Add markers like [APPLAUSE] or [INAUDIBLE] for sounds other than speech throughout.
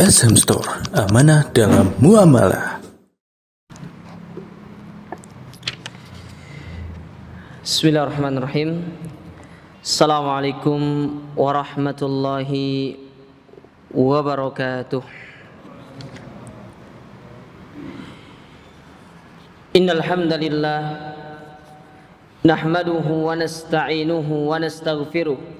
SM Store, amanah dalam muamalah. Bismillahirrahmanirrahim. Assalamualaikum warahmatullahi wabarakatuh. Innal hamdalillah nahmaduhu wa nasta'inuhu wa nastaghfiruh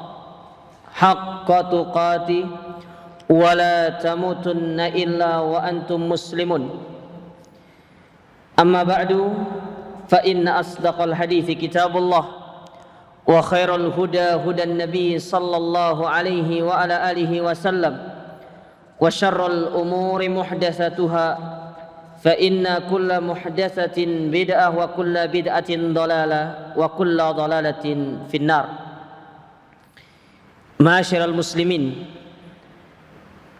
حق تقاتي ولا تموتن إلا وأنتم مسلمون أما بعد فإن أصدق الحديث كتاب الله وخير الهدى هدى النبي صلى الله عليه وعلى آله وسلم وشر الأمور محدثتها فإن كل محدثة بدعة وكل بدعة ضلالة وكل ضلالة في النار Masyiral muslimin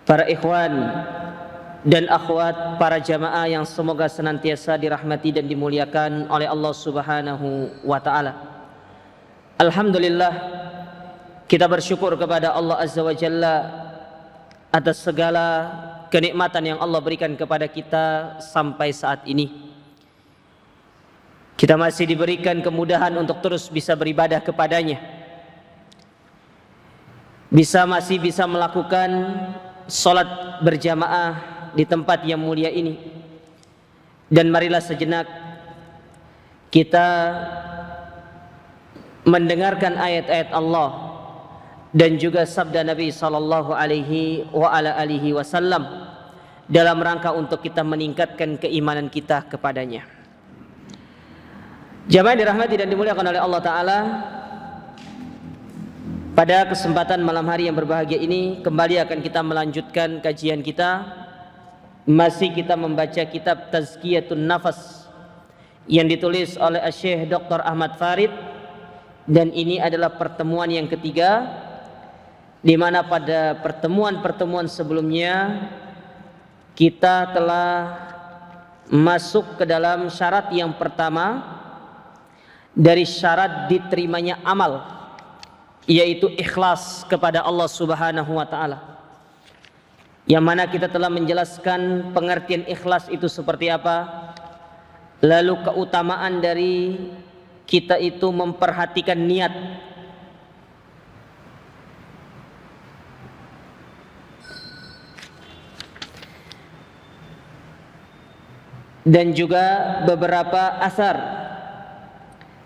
Para ikhwan dan akhwat para jamaah yang semoga senantiasa dirahmati dan dimuliakan oleh Allah Subhanahu wa taala. Alhamdulillah kita bersyukur kepada Allah Azza wa Jalla atas segala kenikmatan yang Allah berikan kepada kita sampai saat ini. Kita masih diberikan kemudahan untuk terus bisa beribadah kepadanya bisa masih bisa melakukan sholat berjamaah di tempat yang mulia ini dan marilah sejenak kita mendengarkan ayat-ayat Allah dan juga sabda Nabi sallallahu alaihi wa ala alihi wasallam dalam rangka untuk kita meningkatkan keimanan kita kepadanya. Jamaah dirahmati dan dimuliakan oleh Allah taala, pada kesempatan malam hari yang berbahagia ini kembali akan kita melanjutkan kajian kita masih kita membaca kitab Tazkiyatun Nafas yang ditulis oleh Syekh Dr. Ahmad Farid dan ini adalah pertemuan yang ketiga di mana pada pertemuan-pertemuan sebelumnya kita telah masuk ke dalam syarat yang pertama dari syarat diterimanya amal yaitu ikhlas kepada Allah Subhanahu wa taala. Yang mana kita telah menjelaskan pengertian ikhlas itu seperti apa, lalu keutamaan dari kita itu memperhatikan niat. Dan juga beberapa asar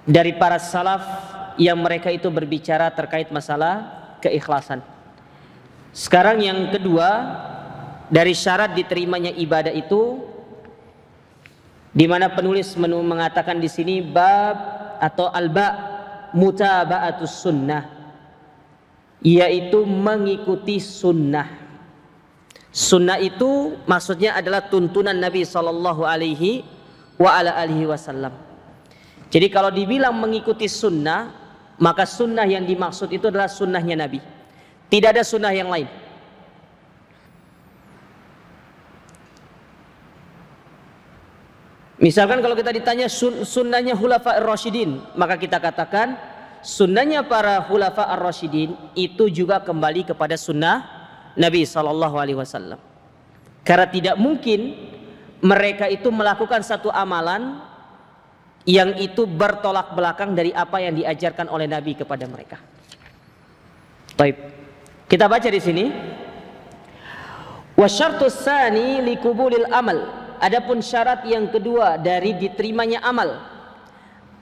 dari para salaf yang mereka itu berbicara terkait masalah keikhlasan. Sekarang yang kedua dari syarat diterimanya ibadah itu di mana penulis mengatakan di sini bab atau alba mutabaatus sunnah yaitu mengikuti sunnah. Sunnah itu maksudnya adalah tuntunan Nabi saw. Alaihi wa ala alihi wasallam. Jadi kalau dibilang mengikuti sunnah maka sunnah yang dimaksud itu adalah sunnahnya Nabi. Tidak ada sunnah yang lain. Misalkan kalau kita ditanya sun sunnahnya Hulafa Ar-Rashidin, maka kita katakan sunnahnya para Hulafa Ar-Rashidin itu juga kembali kepada sunnah Nabi saw. Karena tidak mungkin mereka itu melakukan satu amalan yang itu bertolak belakang dari apa yang diajarkan oleh Nabi kepada mereka. Baik. Kita baca di sini. Wasyartus sani likubulil amal. Adapun syarat yang kedua dari diterimanya amal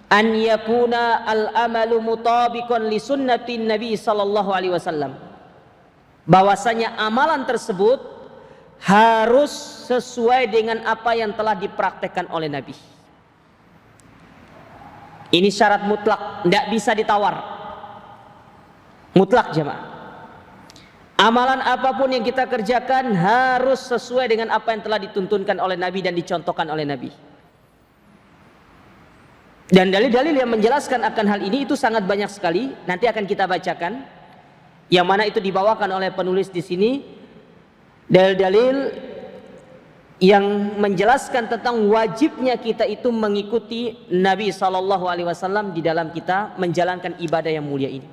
an yakuna al amalu mutabiqan li sunnatin nabi sallallahu alaihi wasallam. Bahwasanya amalan tersebut harus sesuai dengan apa yang telah dipraktekkan oleh Nabi. Ini syarat mutlak, tidak bisa ditawar. Mutlak jemaah. Amalan apapun yang kita kerjakan harus sesuai dengan apa yang telah dituntunkan oleh Nabi dan dicontohkan oleh Nabi. Dan dalil-dalil yang menjelaskan akan hal ini itu sangat banyak sekali. Nanti akan kita bacakan. Yang mana itu dibawakan oleh penulis di sini. Dalil-dalil yang menjelaskan tentang wajibnya kita itu mengikuti Nabi Shallallahu Alaihi Wasallam di dalam kita menjalankan ibadah yang mulia ini.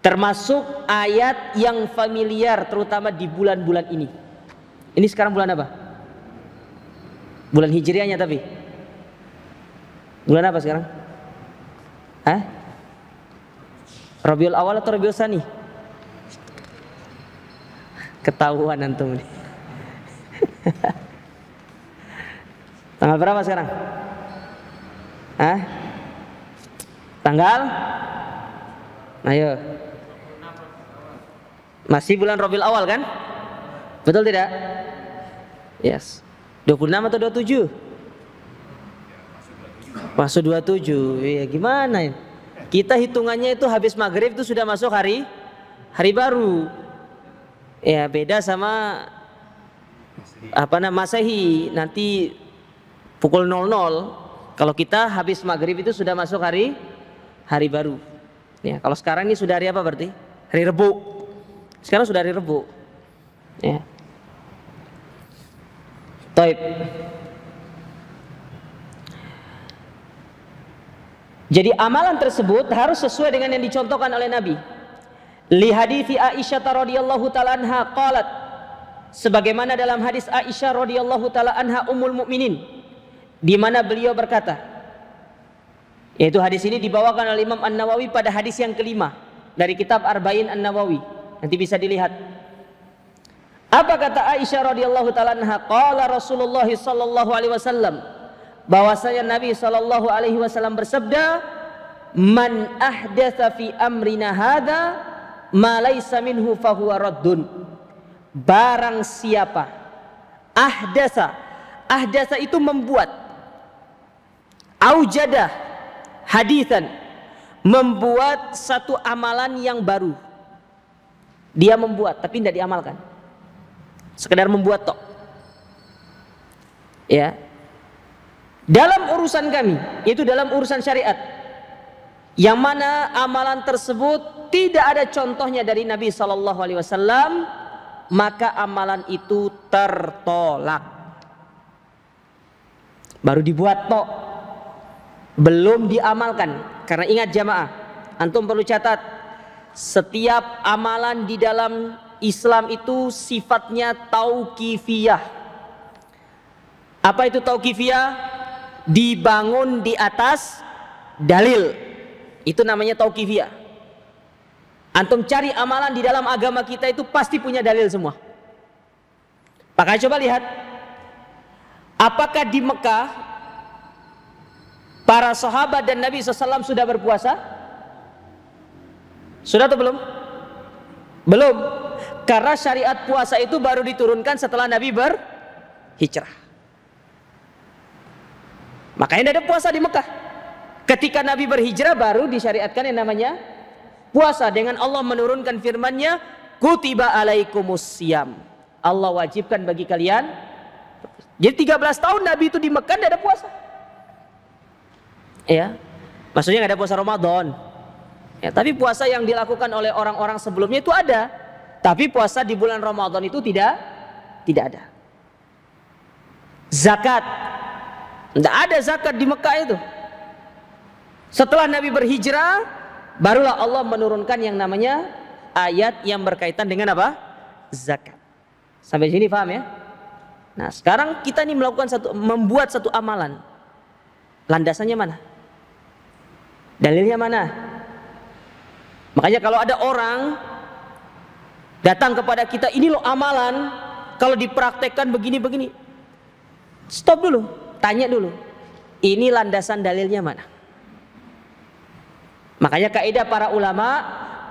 Termasuk ayat yang familiar terutama di bulan-bulan ini. Ini sekarang bulan apa? Bulan Hijriahnya tapi. Bulan apa sekarang? Hah? Rabiul Awal atau Rabiul Sani? Ketahuan antum nih. [LAUGHS] Tanggal berapa sekarang? Hah? Tanggal? Ayo. Masih bulan Rabiul Awal kan? Betul tidak? Yes. 26 atau 27? Masuk 27. Iya gimana ya? Kita hitungannya itu habis maghrib itu sudah masuk hari hari baru. Ya beda sama apa namanya Masehi. Nanti pukul 00 kalau kita habis maghrib itu sudah masuk hari hari baru ya kalau sekarang ini sudah hari apa berarti hari Rebu sekarang sudah hari Rebu ya Taib. Jadi amalan tersebut harus sesuai dengan yang dicontohkan oleh Nabi. Li hadithi Aisyah radhiyallahu taala anha qalat sebagaimana dalam hadis Aisyah radhiyallahu taala anha ummul mukminin di mana beliau berkata yaitu hadis ini dibawakan oleh Imam An-Nawawi pada hadis yang kelima dari kitab Arba'in An-Nawawi nanti bisa dilihat apa kata Aisyah radhiyallahu taala anha qala Rasulullah sallallahu alaihi wasallam bahwasanya Nabi sallallahu alaihi wasallam bersabda man ahdatsa fi amrina hadza ma laisa minhu fahuwa raddun barang siapa ahdasa ahdasa itu membuat Aujadah hadithan membuat satu amalan yang baru. Dia membuat tapi tidak diamalkan. Sekedar membuat tok. Ya. Dalam urusan kami, yaitu dalam urusan syariat, yang mana amalan tersebut tidak ada contohnya dari Nabi Shallallahu Alaihi Wasallam, maka amalan itu tertolak. Baru dibuat tok, belum diamalkan karena ingat jamaah antum perlu catat setiap amalan di dalam Islam itu sifatnya tauqifiyah apa itu tauqifiyah dibangun di atas dalil itu namanya tauqifiyah antum cari amalan di dalam agama kita itu pasti punya dalil semua Pakai coba lihat apakah di Mekah Para sahabat dan Nabi SAW sudah berpuasa? Sudah atau belum? Belum. Karena syariat puasa itu baru diturunkan setelah Nabi berhijrah. Makanya tidak ada puasa di Mekah. Ketika Nabi berhijrah baru disyariatkan yang namanya puasa dengan Allah menurunkan firmannya "Kutiba alaikumus siyam." Allah wajibkan bagi kalian. Jadi 13 tahun Nabi itu di Mekah tidak ada puasa. Ya. Maksudnya nggak ada puasa Ramadan. Ya, tapi puasa yang dilakukan oleh orang-orang sebelumnya itu ada. Tapi puasa di bulan Ramadan itu tidak tidak ada. Zakat. Tidak ada zakat di Mekah itu. Setelah Nabi berhijrah, barulah Allah menurunkan yang namanya ayat yang berkaitan dengan apa? Zakat. Sampai sini paham ya? Nah, sekarang kita ini melakukan satu membuat satu amalan. Landasannya mana? Dalilnya mana? Makanya kalau ada orang datang kepada kita ini loh amalan kalau dipraktekkan begini-begini. Stop dulu, tanya dulu. Ini landasan dalilnya mana? Makanya kaidah para ulama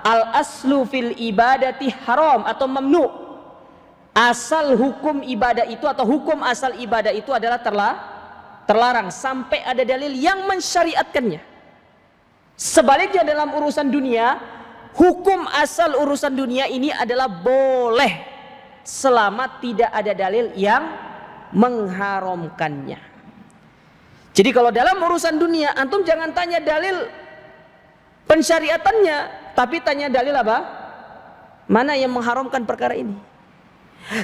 al aslu fil ibadati haram atau memnu Asal hukum ibadah itu atau hukum asal ibadah itu adalah terla, terlarang sampai ada dalil yang mensyariatkannya. Sebaliknya dalam urusan dunia, hukum asal urusan dunia ini adalah boleh selama tidak ada dalil yang mengharamkannya. Jadi kalau dalam urusan dunia antum jangan tanya dalil pensyariatannya, tapi tanya dalil apa? Mana yang mengharamkan perkara ini?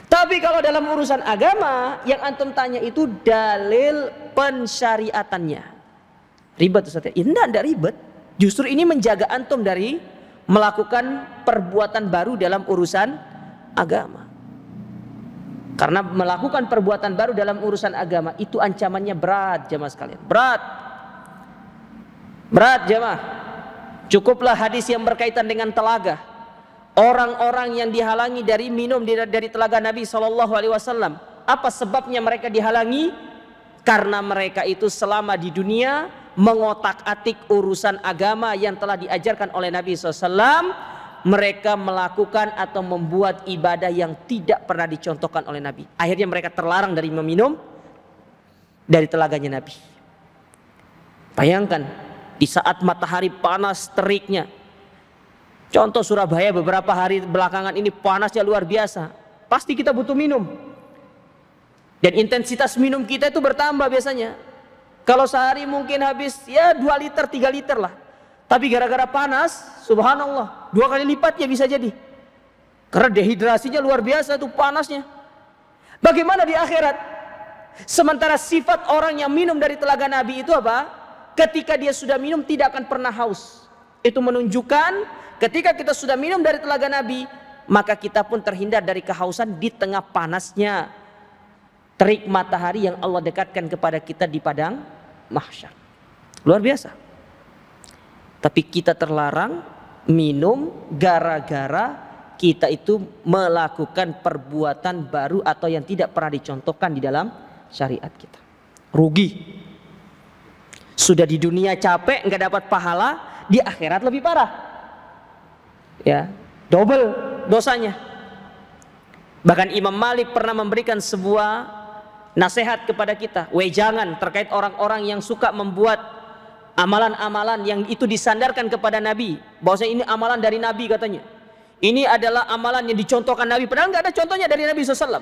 Tapi kalau dalam urusan agama yang antum tanya itu dalil pensyariatannya. Ribet Ustaz ya? Enggak, enggak ribet. Justru ini menjaga antum dari melakukan perbuatan baru dalam urusan agama. Karena melakukan perbuatan baru dalam urusan agama itu ancamannya berat jemaah sekalian. Berat. Berat jemaah. Cukuplah hadis yang berkaitan dengan telaga. Orang-orang yang dihalangi dari minum dari telaga Nabi Shallallahu Alaihi Wasallam. Apa sebabnya mereka dihalangi? Karena mereka itu selama di dunia mengotak-atik urusan agama yang telah diajarkan oleh Nabi SAW mereka melakukan atau membuat ibadah yang tidak pernah dicontohkan oleh Nabi akhirnya mereka terlarang dari meminum dari telaganya Nabi bayangkan di saat matahari panas teriknya contoh Surabaya beberapa hari belakangan ini panasnya luar biasa pasti kita butuh minum dan intensitas minum kita itu bertambah biasanya kalau sehari mungkin habis ya 2 liter, 3 liter lah. Tapi gara-gara panas, subhanallah, dua kali lipat ya bisa jadi. Karena dehidrasinya luar biasa itu panasnya. Bagaimana di akhirat? Sementara sifat orang yang minum dari telaga Nabi itu apa? Ketika dia sudah minum tidak akan pernah haus. Itu menunjukkan ketika kita sudah minum dari telaga Nabi, maka kita pun terhindar dari kehausan di tengah panasnya terik matahari yang Allah dekatkan kepada kita di padang mahsyar. Luar biasa. Tapi kita terlarang minum gara-gara kita itu melakukan perbuatan baru atau yang tidak pernah dicontohkan di dalam syariat kita. Rugi. Sudah di dunia capek nggak dapat pahala, di akhirat lebih parah. Ya, double dosanya. Bahkan Imam Malik pernah memberikan sebuah nasihat kepada kita wejangan terkait orang-orang yang suka membuat amalan-amalan yang itu disandarkan kepada Nabi bahwasanya ini amalan dari Nabi katanya ini adalah amalan yang dicontohkan Nabi padahal nggak ada contohnya dari Nabi SAW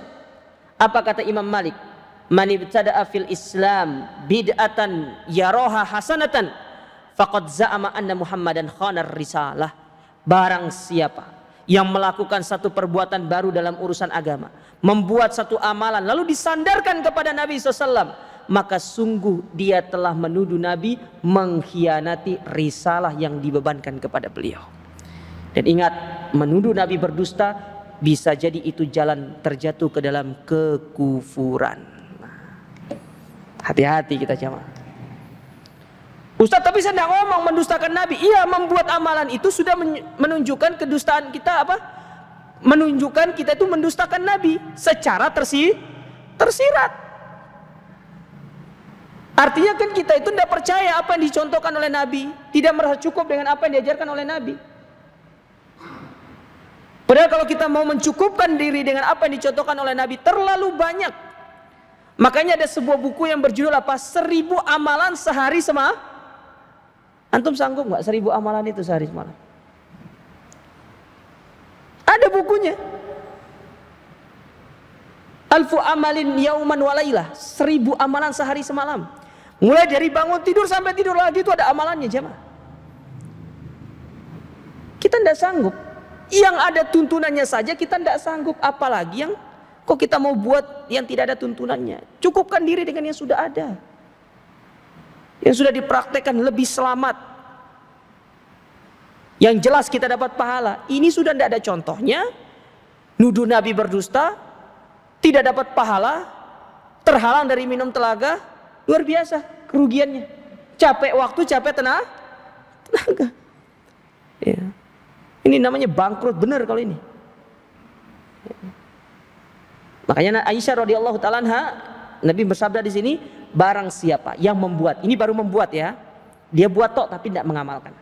apa kata Imam Malik man ibtada'a fil Islam bid'atan yaroha hasanatan faqad za'ama anna Muhammadan khanar risalah barang siapa yang melakukan satu perbuatan baru dalam urusan agama, membuat satu amalan lalu disandarkan kepada Nabi SAW, maka sungguh dia telah menuduh Nabi mengkhianati risalah yang dibebankan kepada beliau. Dan ingat, menuduh Nabi berdusta bisa jadi itu jalan terjatuh ke dalam kekufuran. Nah, hati-hati kita jamaah. Ustaz, tapi saya tidak ngomong mendustakan Nabi. Iya, membuat amalan itu sudah menunjukkan kedustaan kita apa? Menunjukkan kita itu mendustakan Nabi secara tersi tersirat. Artinya kan kita itu tidak percaya apa yang dicontohkan oleh Nabi, tidak merasa cukup dengan apa yang diajarkan oleh Nabi. Padahal kalau kita mau mencukupkan diri dengan apa yang dicontohkan oleh Nabi terlalu banyak. Makanya ada sebuah buku yang berjudul apa? Seribu amalan sehari semalam Antum sanggup nggak seribu amalan itu sehari semalam? Ada bukunya. Alfu amalin yauman walailah. Seribu amalan sehari semalam. Mulai dari bangun tidur sampai tidur lagi itu ada amalannya jemaah. Kita tidak sanggup. Yang ada tuntunannya saja kita tidak sanggup. Apalagi yang kok kita mau buat yang tidak ada tuntunannya. Cukupkan diri dengan yang sudah ada yang sudah dipraktekkan lebih selamat yang jelas kita dapat pahala ini sudah tidak ada contohnya nuduh nabi berdusta tidak dapat pahala terhalang dari minum telaga luar biasa kerugiannya capek waktu capek tenaga tenaga ya. ini namanya bangkrut benar kalau ini makanya Aisyah radhiyallahu taala Nabi bersabda di sini barang siapa yang membuat ini baru membuat ya dia buat tok tapi tidak mengamalkan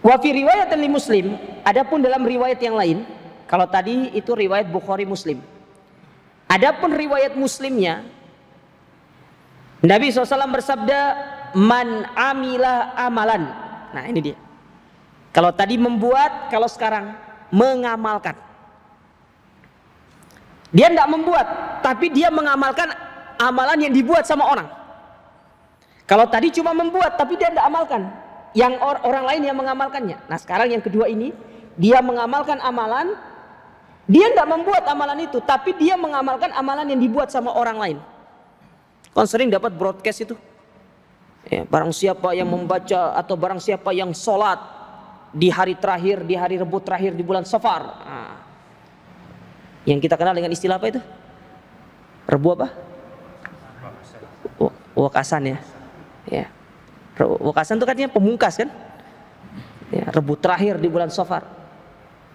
wafi riwayat li muslim adapun dalam riwayat yang lain kalau tadi itu riwayat Bukhari Muslim adapun riwayat muslimnya Nabi SAW bersabda man amila amalan nah ini dia kalau tadi membuat kalau sekarang mengamalkan dia tidak membuat tapi dia mengamalkan amalan yang dibuat sama orang. Kalau tadi cuma membuat tapi dia tidak amalkan, yang or orang lain yang mengamalkannya. Nah sekarang yang kedua ini, dia mengamalkan amalan, dia tidak membuat amalan itu, tapi dia mengamalkan amalan yang dibuat sama orang lain. Kan sering dapat broadcast itu. Ya, barang siapa yang membaca atau barang siapa yang sholat di hari terakhir, di hari rebut terakhir di bulan safar. Nah, yang kita kenal dengan istilah apa itu? Rebu apa? wakasan ya. ya. Wakasan itu katanya pemungkas kan? Ya, rebut terakhir di bulan Safar.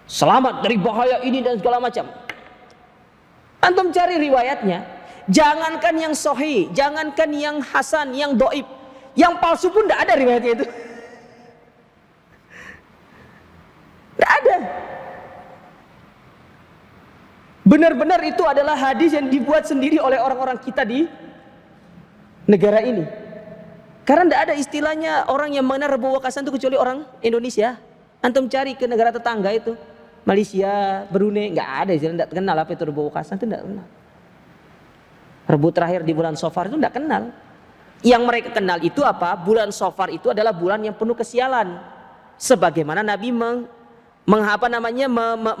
Selamat dari bahaya ini dan segala macam. Antum cari riwayatnya. Jangankan yang sohi, jangankan yang hasan, yang doib. Yang palsu pun tidak ada riwayatnya itu. Tidak [LAUGHS] ada. Benar-benar itu adalah hadis yang dibuat sendiri oleh orang-orang kita di negara ini. Karena tidak ada istilahnya orang yang mengenal Rebo Wakasan itu kecuali orang Indonesia. Antum cari ke negara tetangga itu. Malaysia, Brunei, nggak ada istilah, tidak kenal apa itu Rebo Wakasan itu tidak kenal. Rebu terakhir di bulan Sofar itu tidak kenal. Yang mereka kenal itu apa? Bulan Sofar itu adalah bulan yang penuh kesialan. Sebagaimana Nabi meng mengapa namanya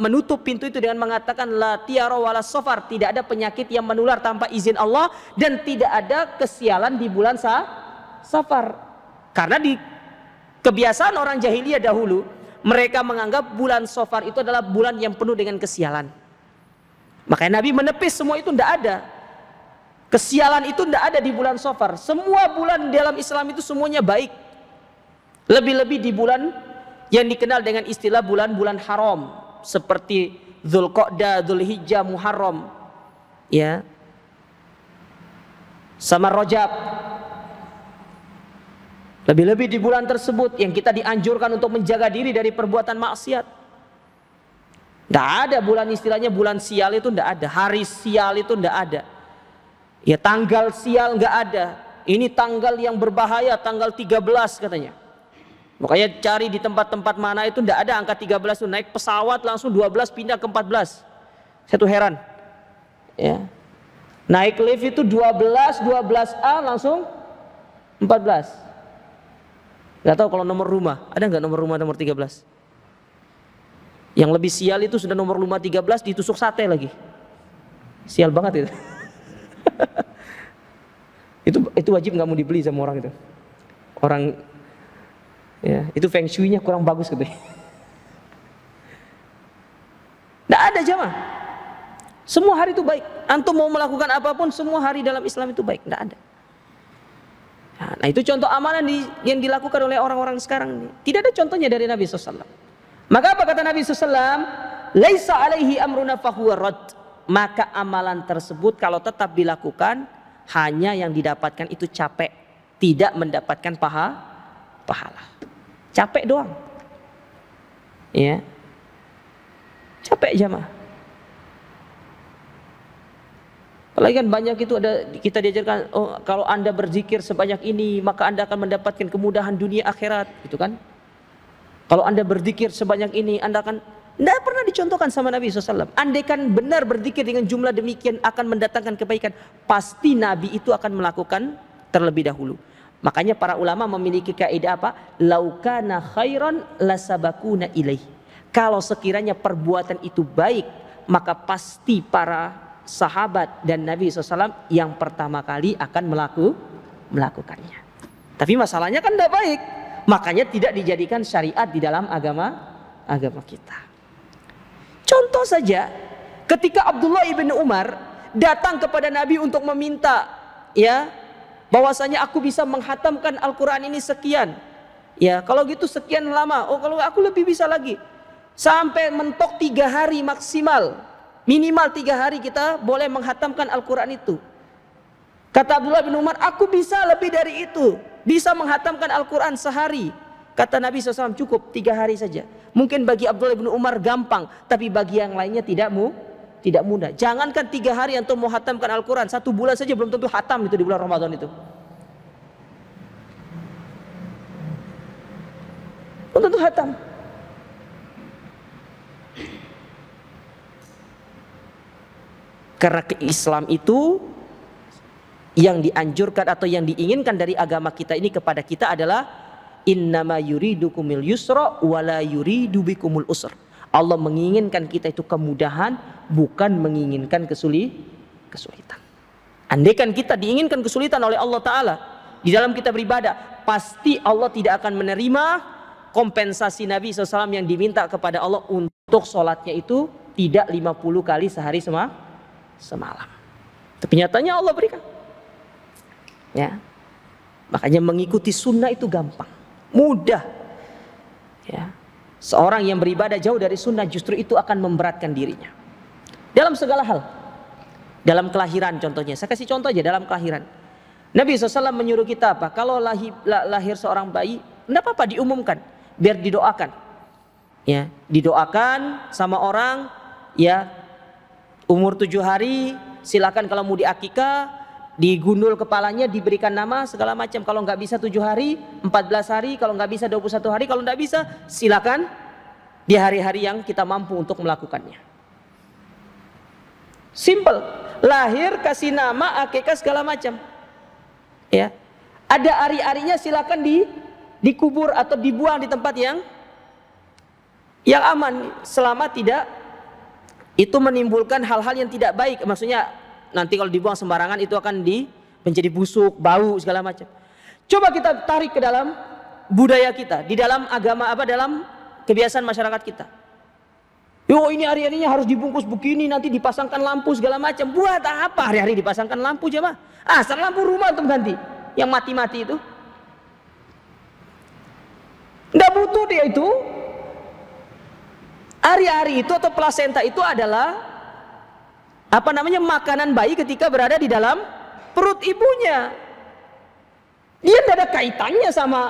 menutup pintu itu dengan mengatakan la tiara wala sofar tidak ada penyakit yang menular tanpa izin Allah dan tidak ada kesialan di bulan sa safar karena di kebiasaan orang jahiliyah dahulu mereka menganggap bulan sofar itu adalah bulan yang penuh dengan kesialan makanya Nabi menepis semua itu tidak ada kesialan itu tidak ada di bulan sofar semua bulan dalam Islam itu semuanya baik lebih-lebih di bulan yang dikenal dengan istilah bulan-bulan haram seperti Dzulqa'dah, Dzulhijjah, Muharram ya sama Rojab lebih-lebih di bulan tersebut yang kita dianjurkan untuk menjaga diri dari perbuatan maksiat tidak ada bulan istilahnya bulan sial itu tidak ada hari sial itu tidak ada ya tanggal sial nggak ada ini tanggal yang berbahaya tanggal 13 katanya Makanya cari di tempat-tempat mana itu tidak ada angka 13 itu naik pesawat langsung 12 pindah ke 14. Saya tuh heran. Ya. Naik lift itu 12, 12A langsung 14. Gak tahu kalau nomor rumah, ada nggak nomor rumah nomor 13? Yang lebih sial itu sudah nomor rumah 13 ditusuk sate lagi. Sial banget itu. [LAUGHS] itu itu wajib nggak mau dibeli sama orang itu. Orang Ya, itu feng shui-nya kurang bagus katanya. Tidak ada jamaah. Semua hari itu baik. Antum mau melakukan apapun, semua hari dalam Islam itu baik. Tidak ada. Nah, nah itu contoh amalan di, yang dilakukan oleh orang-orang sekarang. Ini. Tidak ada contohnya dari Nabi SAW. Maka apa kata Nabi SAW? Laisa alaihi amruna fahuwa rad. Maka amalan tersebut kalau tetap dilakukan, hanya yang didapatkan itu capek. Tidak mendapatkan paha, pahala. Capek doang. Ya. Capek jamaah. Apalagi kan banyak itu ada kita diajarkan oh, kalau Anda berzikir sebanyak ini maka Anda akan mendapatkan kemudahan dunia akhirat, gitu kan? Kalau Anda berzikir sebanyak ini Anda akan tidak pernah dicontohkan sama Nabi SAW. kan benar berzikir dengan jumlah demikian akan mendatangkan kebaikan. Pasti Nabi itu akan melakukan terlebih dahulu. Makanya para ulama memiliki kaidah apa? Laukana khairan lasabakuna ilaih. Kalau sekiranya perbuatan itu baik, maka pasti para sahabat dan Nabi SAW yang pertama kali akan melaku, melakukannya. Tapi masalahnya kan tidak baik. Makanya tidak dijadikan syariat di dalam agama agama kita. Contoh saja ketika Abdullah ibn Umar datang kepada Nabi untuk meminta ya bahwasanya aku bisa menghatamkan Al-Quran ini sekian. Ya, kalau gitu sekian lama. Oh, kalau aku lebih bisa lagi. Sampai mentok tiga hari maksimal. Minimal tiga hari kita boleh menghatamkan Al-Quran itu. Kata Abdullah bin Umar, aku bisa lebih dari itu. Bisa menghatamkan Al-Quran sehari. Kata Nabi SAW, cukup tiga hari saja. Mungkin bagi Abdullah bin Umar gampang. Tapi bagi yang lainnya tidak mu, tidak mudah. Jangankan tiga hari antum mau hatamkan Al-Quran. Satu bulan saja belum tentu hatam itu di bulan Ramadan itu. Belum tentu hatam. Karena Islam itu yang dianjurkan atau yang diinginkan dari agama kita ini kepada kita adalah innama yuridukumil yusra wala yuridu bikumul usra. Allah menginginkan kita itu kemudahan bukan menginginkan kesuli kesulitan. Andaikan kita diinginkan kesulitan oleh Allah taala di dalam kita beribadah, pasti Allah tidak akan menerima kompensasi Nabi SAW yang diminta kepada Allah untuk sholatnya itu tidak 50 kali sehari sema semalam. Tapi nyatanya Allah berikan. Ya. Makanya mengikuti sunnah itu gampang, mudah. Ya. Seorang yang beribadah jauh dari sunnah justru itu akan memberatkan dirinya. Dalam segala hal. Dalam kelahiran contohnya. Saya kasih contoh aja dalam kelahiran. Nabi SAW menyuruh kita apa? Kalau lahir, lahir seorang bayi, tidak apa-apa diumumkan. Biar didoakan. Ya, didoakan sama orang ya umur tujuh hari silakan kalau mau diakikah digundul kepalanya diberikan nama segala macam kalau nggak bisa tujuh hari empat belas hari kalau nggak bisa dua puluh satu hari kalau nggak bisa silakan di hari-hari yang kita mampu untuk melakukannya simple lahir kasih nama akikah segala macam ya ada ari-arinya silakan di dikubur atau dibuang di tempat yang yang aman selama tidak itu menimbulkan hal-hal yang tidak baik maksudnya nanti kalau dibuang sembarangan itu akan di menjadi busuk, bau segala macam. Coba kita tarik ke dalam budaya kita, di dalam agama apa dalam kebiasaan masyarakat kita. Yo ini hari-harinya harus dibungkus begini nanti dipasangkan lampu segala macam. Buat apa hari-hari dipasangkan lampu jemaah? Asal lampu rumah untuk ganti yang mati-mati itu. Nggak butuh dia itu. Hari-hari itu atau plasenta itu adalah apa namanya makanan bayi ketika berada di dalam perut ibunya. Dia tidak ada kaitannya sama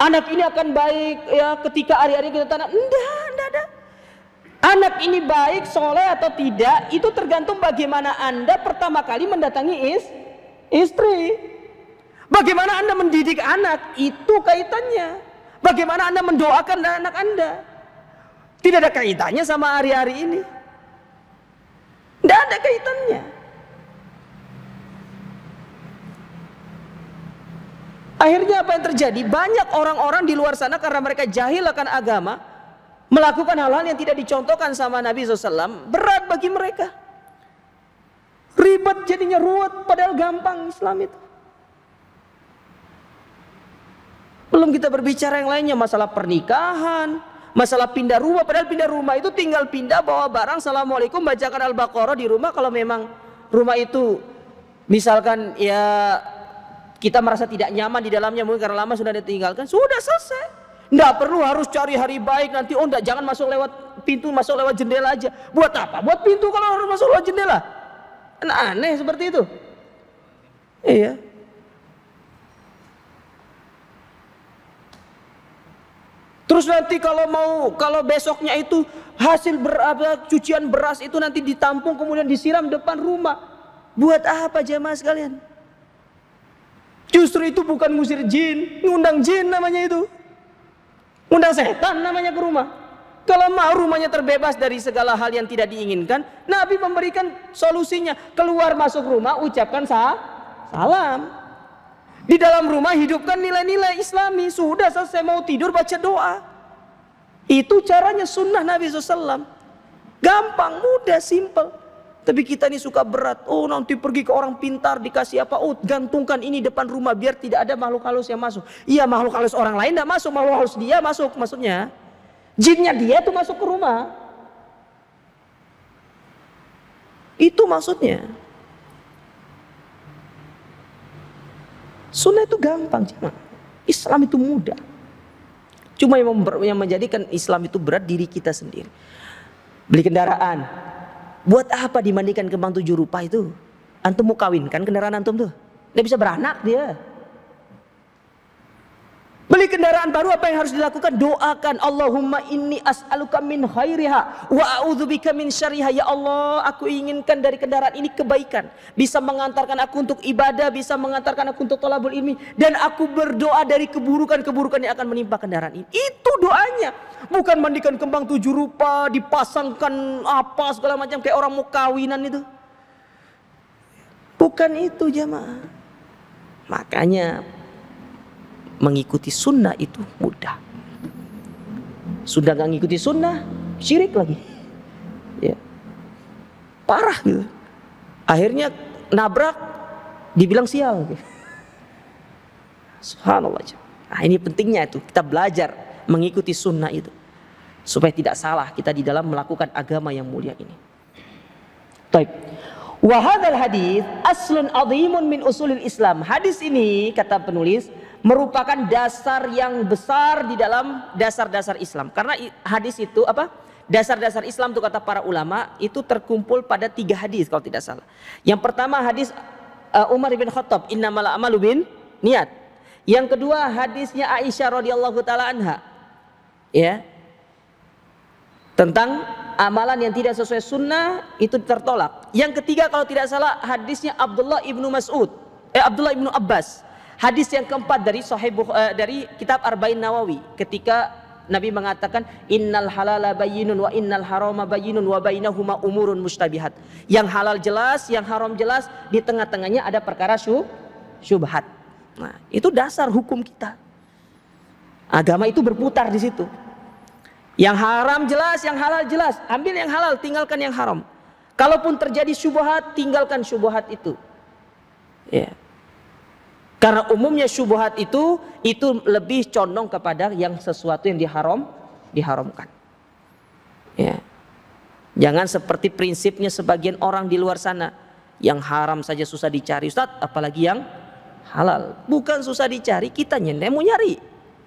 anak ini akan baik ya ketika hari-hari kita tanam. Enggak, enggak ada. Anak ini baik, soleh atau tidak itu tergantung bagaimana anda pertama kali mendatangi is, istri. Bagaimana anda mendidik anak itu kaitannya. Bagaimana anda mendoakan anak anda. Tidak ada kaitannya sama hari-hari ini. Tidak ada kaitannya. Akhirnya apa yang terjadi? Banyak orang-orang di luar sana karena mereka jahil akan agama melakukan hal-hal yang tidak dicontohkan sama Nabi SAW. Berat bagi mereka. Ribet jadinya ruwet padahal gampang Islam itu. Belum kita berbicara yang lainnya masalah pernikahan, Masalah pindah rumah, padahal pindah rumah itu tinggal pindah bawa barang, Assalamualaikum, bacakan Al-Baqarah di rumah kalau memang rumah itu misalkan ya kita merasa tidak nyaman di dalamnya mungkin karena lama sudah ditinggalkan, sudah selesai. Tidak perlu harus cari hari baik nanti, oh enggak, jangan masuk lewat pintu, masuk lewat jendela aja. Buat apa? Buat pintu kalau harus masuk lewat jendela. Nah, aneh seperti itu. Iya. Terus nanti kalau mau kalau besoknya itu hasil ber, apa, cucian beras itu nanti ditampung kemudian disiram depan rumah. Buat apa jemaah sekalian? Justru itu bukan musir jin, ngundang jin namanya itu. Ngundang setan namanya ke rumah. Kalau mau rumahnya terbebas dari segala hal yang tidak diinginkan, Nabi memberikan solusinya. Keluar masuk rumah ucapkan salam. Di dalam rumah hidupkan nilai-nilai islami. Sudah selesai mau tidur baca doa. Itu caranya sunnah Nabi SAW. Gampang, mudah, simple. Tapi kita ini suka berat. Oh nanti pergi ke orang pintar dikasih apa? Oh gantungkan ini depan rumah biar tidak ada makhluk halus yang masuk. Iya makhluk halus orang lain tidak masuk. Makhluk halus dia masuk maksudnya. Jinnya dia tuh masuk ke rumah. Itu maksudnya. Sunnah itu gampang, cuma Islam itu mudah. Cuma yang, yang menjadikan Islam itu berat diri kita sendiri. Beli kendaraan. Buat apa dimandikan kembang tujuh rupa itu? Antum mau kawinkan kendaraan antum tuh? Dia bisa beranak dia. Beli kendaraan baru apa yang harus dilakukan? Doakan Allahumma inni as'aluka min khairiha wa a'udzubika min syariha. Ya Allah, aku inginkan dari kendaraan ini kebaikan. Bisa mengantarkan aku untuk ibadah, bisa mengantarkan aku untuk tolabul ilmi dan aku berdoa dari keburukan-keburukan yang akan menimpa kendaraan ini. Itu doanya. Bukan mandikan kembang tujuh rupa, dipasangkan apa segala macam kayak orang mau kawinan itu. Bukan itu jemaah Makanya mengikuti sunnah itu mudah. Sudah nggak ngikuti sunnah, syirik lagi. Ya. Parah gitu. Akhirnya nabrak, dibilang sial. Gitu. Subhanallah. Nah ini pentingnya itu, kita belajar mengikuti sunnah itu. Supaya tidak salah kita di dalam melakukan agama yang mulia ini. Taib. al hadis aslun azimun min usulil Islam. Hadis ini kata penulis merupakan dasar yang besar di dalam dasar-dasar Islam. Karena hadis itu apa? Dasar-dasar Islam itu kata para ulama itu terkumpul pada tiga hadis kalau tidak salah. Yang pertama hadis uh, Umar bin Khattab, innamal a'malu bin niat. Yang kedua hadisnya Aisyah radhiyallahu taala anha. Ya. Tentang amalan yang tidak sesuai sunnah itu tertolak. Yang ketiga kalau tidak salah hadisnya Abdullah ibnu Mas'ud, eh Abdullah ibnu Abbas Hadis yang keempat dari Sahih uh, dari kitab Arba'in Nawawi ketika Nabi mengatakan innal halala bayyinun wa innal harama bayyinun wa bainahuma umurun mustabihat. Yang halal jelas, yang haram jelas, di tengah-tengahnya ada perkara syub, syubhat. Nah, itu dasar hukum kita. Agama itu berputar di situ. Yang haram jelas, yang halal jelas. Ambil yang halal, tinggalkan yang haram. Kalaupun terjadi syubhat, tinggalkan syubhat itu. Ya. Yeah. Karena umumnya syubhat itu itu lebih condong kepada yang sesuatu yang diharam diharamkan. Ya. Jangan seperti prinsipnya sebagian orang di luar sana yang haram saja susah dicari Ustaz, apalagi yang halal. Bukan susah dicari, kita yang mau nyari.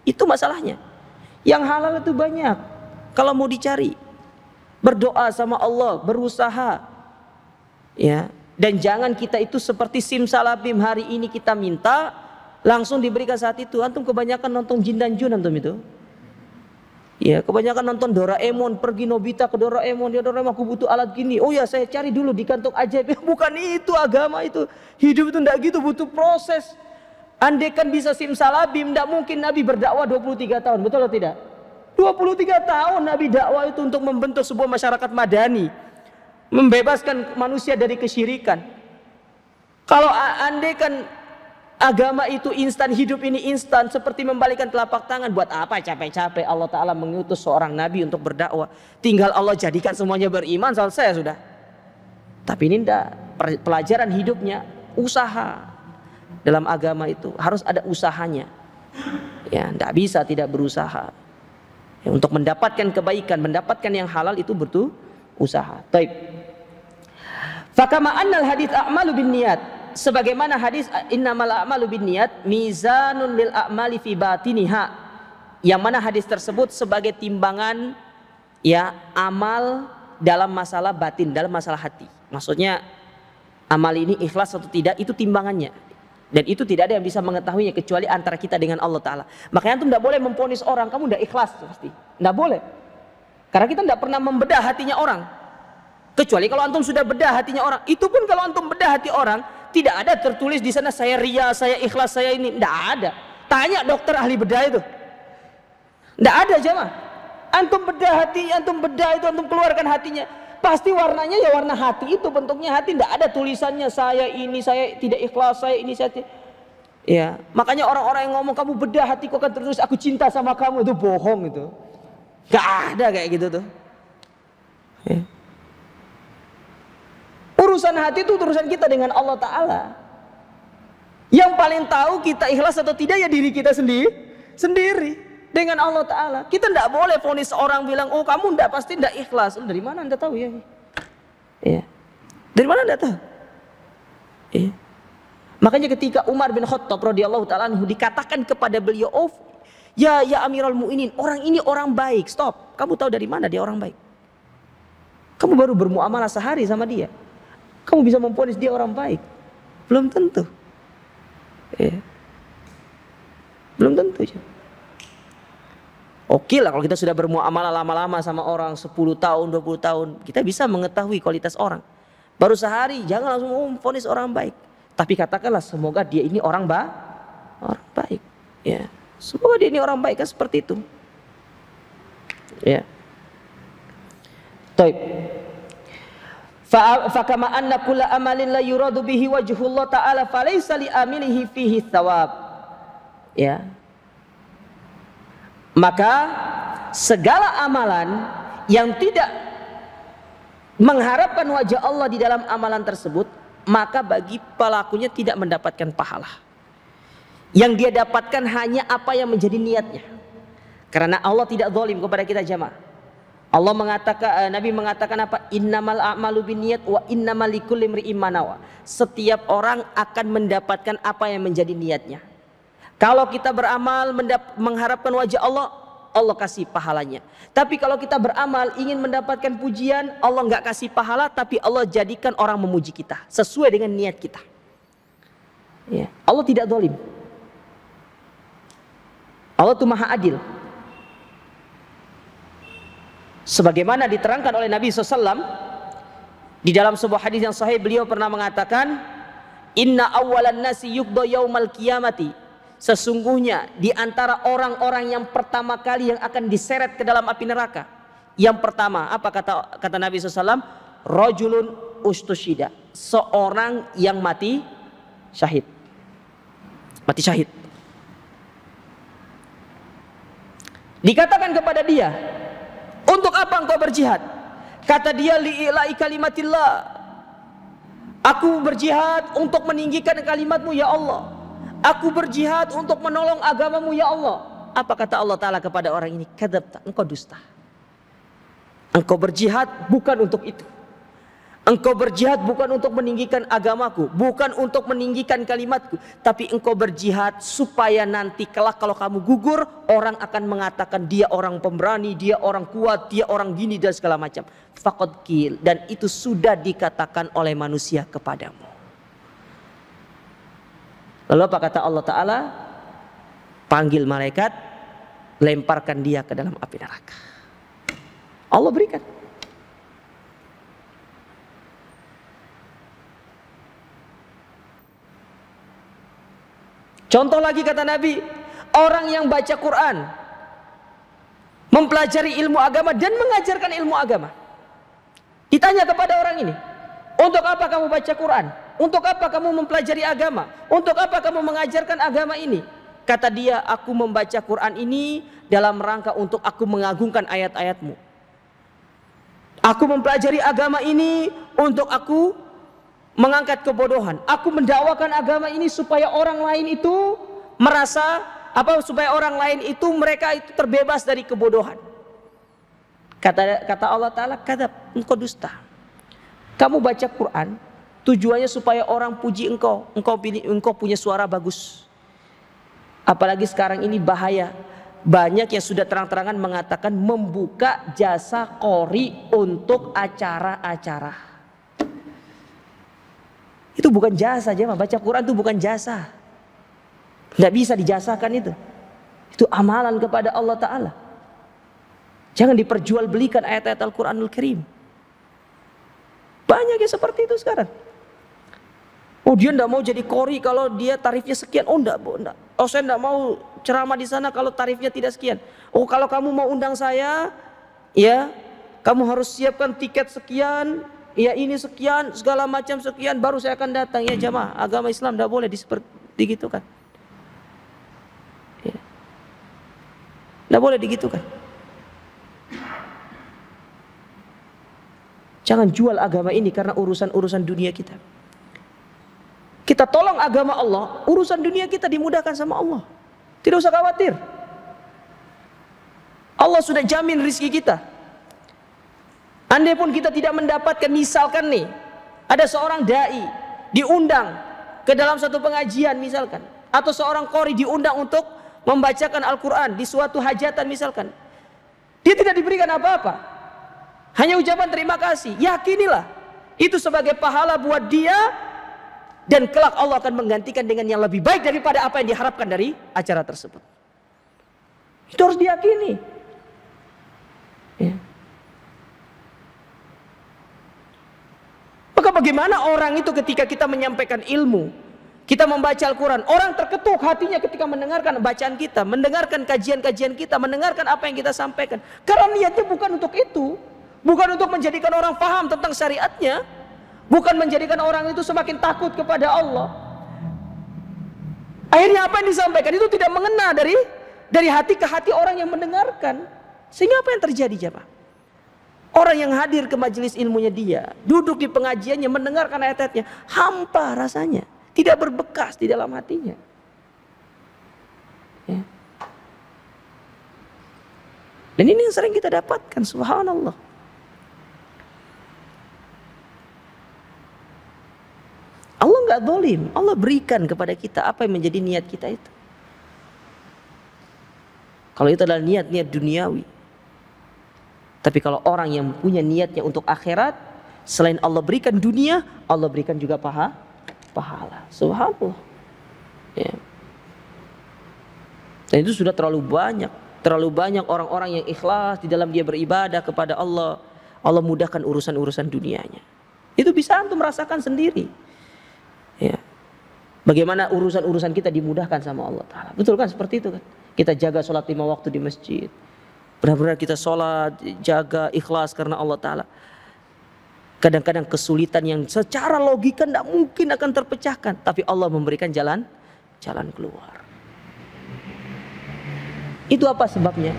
Itu masalahnya. Yang halal itu banyak. Kalau mau dicari, berdoa sama Allah, berusaha. Ya, dan jangan kita itu seperti simsalabim hari ini kita minta langsung diberikan saat itu. Antum kebanyakan nonton Jin dan Jun antum itu. Ya, kebanyakan nonton Doraemon, pergi Nobita ke Doraemon, ya Doraemon aku butuh alat gini. Oh ya, saya cari dulu di kantong ajaib. [LAUGHS] bukan itu agama itu. Hidup itu tidak gitu, butuh proses. kan bisa simsalabim, tidak mungkin Nabi berdakwah 23 tahun, betul atau tidak? 23 tahun Nabi dakwah itu untuk membentuk sebuah masyarakat madani membebaskan manusia dari kesyirikan. Kalau andai kan agama itu instan, hidup ini instan, seperti membalikan telapak tangan, buat apa capek-capek Allah Ta'ala mengutus seorang nabi untuk berdakwah. Tinggal Allah jadikan semuanya beriman, selesai sudah. Tapi ini enggak, pelajaran hidupnya, usaha. Dalam agama itu harus ada usahanya. Ya, enggak bisa tidak berusaha. Ya, untuk mendapatkan kebaikan, mendapatkan yang halal itu betul usaha. Taib. Fakama annal hadis a'malu bin niat. Sebagaimana hadis innamal a'malu bin niat mizanun lil a'mali fi batiniha. Yang mana hadis tersebut sebagai timbangan ya amal dalam masalah batin, dalam masalah hati. Maksudnya amal ini ikhlas atau tidak itu timbangannya. Dan itu tidak ada yang bisa mengetahuinya kecuali antara kita dengan Allah Ta'ala. Makanya itu tidak boleh memponis orang, kamu tidak ikhlas pasti. Tidak boleh. Karena kita tidak pernah membedah hatinya orang. Kecuali kalau antum sudah bedah hatinya orang. Itu pun kalau antum bedah hati orang, tidak ada tertulis di sana saya ria, saya ikhlas, saya ini. Tidak ada. Tanya dokter ahli bedah itu. Tidak ada jemaah. Antum bedah hati, antum bedah itu, antum keluarkan hatinya. Pasti warnanya ya warna hati itu, bentuknya hati. Tidak ada tulisannya saya ini, saya tidak ikhlas, saya ini, saya tidak. Ya, makanya orang-orang yang ngomong kamu bedah hatiku kan terus aku cinta sama kamu itu bohong itu. Gak ada kayak gitu tuh. Iya. Urusan hati itu urusan kita dengan Allah Ta'ala. Yang paling tahu kita ikhlas atau tidak ya diri kita sendiri. Sendiri. Dengan Allah Ta'ala. Kita tidak boleh fonis orang bilang, oh kamu tidak pasti tidak ikhlas. Dari mana anda tahu ya? ya. Dari mana anda tahu? Ya. Makanya ketika Umar bin Khattab radhiyallahu taala dikatakan kepada beliau, "Oh, Ya ya Amirul Mu'inin, orang ini orang baik. Stop. Kamu tahu dari mana dia orang baik? Kamu baru bermuamalah sehari sama dia. Kamu bisa memponis dia orang baik. Belum tentu. Ya. Belum tentu. Ya. Oke lah kalau kita sudah bermuamalah lama-lama sama orang 10 tahun, 20 tahun, kita bisa mengetahui kualitas orang. Baru sehari jangan langsung oh, memfonis orang baik. Tapi katakanlah semoga dia ini orang ba orang baik. Ya. Semoga dia ini orang baik kan seperti itu. Ya. Taib. Fakama anna kula amalin la yuradu bihi wajhullah ta'ala falaysa li amilihi fihi thawab. Ya. Maka segala amalan yang tidak mengharapkan wajah Allah di dalam amalan tersebut maka bagi pelakunya tidak mendapatkan pahala. Yang dia dapatkan hanya apa yang menjadi niatnya. Karena Allah tidak zalim kepada kita jemaah. Allah mengatakan eh, Nabi mengatakan apa? Innamal a'malu binniyat wa innamal likulli imanawa. Setiap orang akan mendapatkan apa yang menjadi niatnya. Kalau kita beramal mengharapkan wajah Allah, Allah kasih pahalanya. Tapi kalau kita beramal ingin mendapatkan pujian, Allah nggak kasih pahala, tapi Allah jadikan orang memuji kita sesuai dengan niat kita. Ya, Allah tidak dolim. Allah itu maha adil. Sebagaimana diterangkan oleh Nabi SAW di dalam sebuah hadis yang sahih beliau pernah mengatakan Inna awalan nasi yukdo yaumal kiamati Sesungguhnya di antara orang-orang yang pertama kali yang akan diseret ke dalam api neraka Yang pertama apa kata kata Nabi SAW Rojulun ustushida Seorang yang mati syahid Mati syahid Dikatakan kepada dia, "Untuk apa engkau berjihad?" Kata dia, "Li'ilai kalimatillah." Aku berjihad untuk meninggikan kalimatmu ya Allah. Aku berjihad untuk menolong agamamu ya Allah. Apa kata Allah Ta'ala kepada orang ini? Kadabta, engkau dusta. Engkau berjihad bukan untuk itu. Engkau berjihad bukan untuk meninggikan agamaku, bukan untuk meninggikan kalimatku, tapi engkau berjihad supaya nanti kelak kalau kamu gugur, orang akan mengatakan dia orang pemberani, dia orang kuat, dia orang gini dan segala macam. Fakot kil dan itu sudah dikatakan oleh manusia kepadamu. Lalu apa kata Allah Taala? Panggil malaikat, lemparkan dia ke dalam api neraka. Allah berikan Contoh lagi kata Nabi, orang yang baca Quran, mempelajari ilmu agama dan mengajarkan ilmu agama. Ditanya kepada orang ini, untuk apa kamu baca Quran? Untuk apa kamu mempelajari agama? Untuk apa kamu mengajarkan agama ini? Kata dia, aku membaca Quran ini dalam rangka untuk aku mengagungkan ayat-ayatmu. Aku mempelajari agama ini untuk aku mengangkat kebodohan. Aku mendakwakan agama ini supaya orang lain itu merasa apa supaya orang lain itu mereka itu terbebas dari kebodohan. Kata kata Allah Taala, kata engkau dusta. Kamu baca Quran tujuannya supaya orang puji engkau, engkau engkau punya suara bagus. Apalagi sekarang ini bahaya. Banyak yang sudah terang-terangan mengatakan membuka jasa kori untuk acara-acara itu bukan jasa jemaah. Baca Quran itu bukan jasa. Tidak bisa dijasakan itu. Itu amalan kepada Allah Ta'ala. Jangan diperjualbelikan ayat-ayat Al-Quranul Karim. Banyak yang seperti itu sekarang. Oh dia tidak mau jadi kori kalau dia tarifnya sekian. Oh enggak, enggak. Oh saya tidak mau ceramah di sana kalau tarifnya tidak sekian. Oh kalau kamu mau undang saya, ya kamu harus siapkan tiket sekian, ya ini sekian segala macam sekian baru saya akan datang ya jamaah agama Islam tidak boleh diseperti gitu kan ya. tidak boleh digitu kan jangan jual agama ini karena urusan-urusan dunia kita kita tolong agama Allah urusan dunia kita dimudahkan sama Allah tidak usah khawatir Allah sudah jamin rizki kita Andai pun kita tidak mendapatkan misalkan nih ada seorang dai diundang ke dalam satu pengajian misalkan atau seorang kori diundang untuk membacakan Al-Qur'an di suatu hajatan misalkan. Dia tidak diberikan apa-apa. Hanya ucapan terima kasih. Yakinilah itu sebagai pahala buat dia dan kelak Allah akan menggantikan dengan yang lebih baik daripada apa yang diharapkan dari acara tersebut. Itu harus diyakini. Ya. bagaimana orang itu ketika kita menyampaikan ilmu, kita membaca Al-Quran, orang terketuk hatinya ketika mendengarkan bacaan kita, mendengarkan kajian-kajian kita, mendengarkan apa yang kita sampaikan. Karena niatnya bukan untuk itu, bukan untuk menjadikan orang paham tentang syariatnya, bukan menjadikan orang itu semakin takut kepada Allah. Akhirnya apa yang disampaikan itu tidak mengena dari dari hati ke hati orang yang mendengarkan. Sehingga apa yang terjadi, jemaah? Orang yang hadir ke majelis ilmunya dia, duduk di pengajiannya, mendengarkan ayat-ayatnya, hampa rasanya, tidak berbekas di dalam hatinya. Ya. Dan ini yang sering kita dapatkan, subhanallah. Allah nggak dolim, Allah berikan kepada kita apa yang menjadi niat kita itu. Kalau itu adalah niat-niat duniawi, tapi kalau orang yang punya niatnya untuk akhirat, selain Allah berikan dunia, Allah berikan juga paha, pahala. Subhanallah. Ya. Dan itu sudah terlalu banyak. Terlalu banyak orang-orang yang ikhlas di dalam dia beribadah kepada Allah. Allah mudahkan urusan-urusan dunianya. Itu bisa antum merasakan sendiri. Ya. Bagaimana urusan-urusan kita dimudahkan sama Allah Ta'ala. Betul kan seperti itu kan. Kita jaga sholat lima waktu di masjid. Benar-benar kita sholat, jaga, ikhlas karena Allah Ta'ala. Kadang-kadang kesulitan yang secara logika tidak mungkin akan terpecahkan. Tapi Allah memberikan jalan, jalan keluar. Itu apa sebabnya?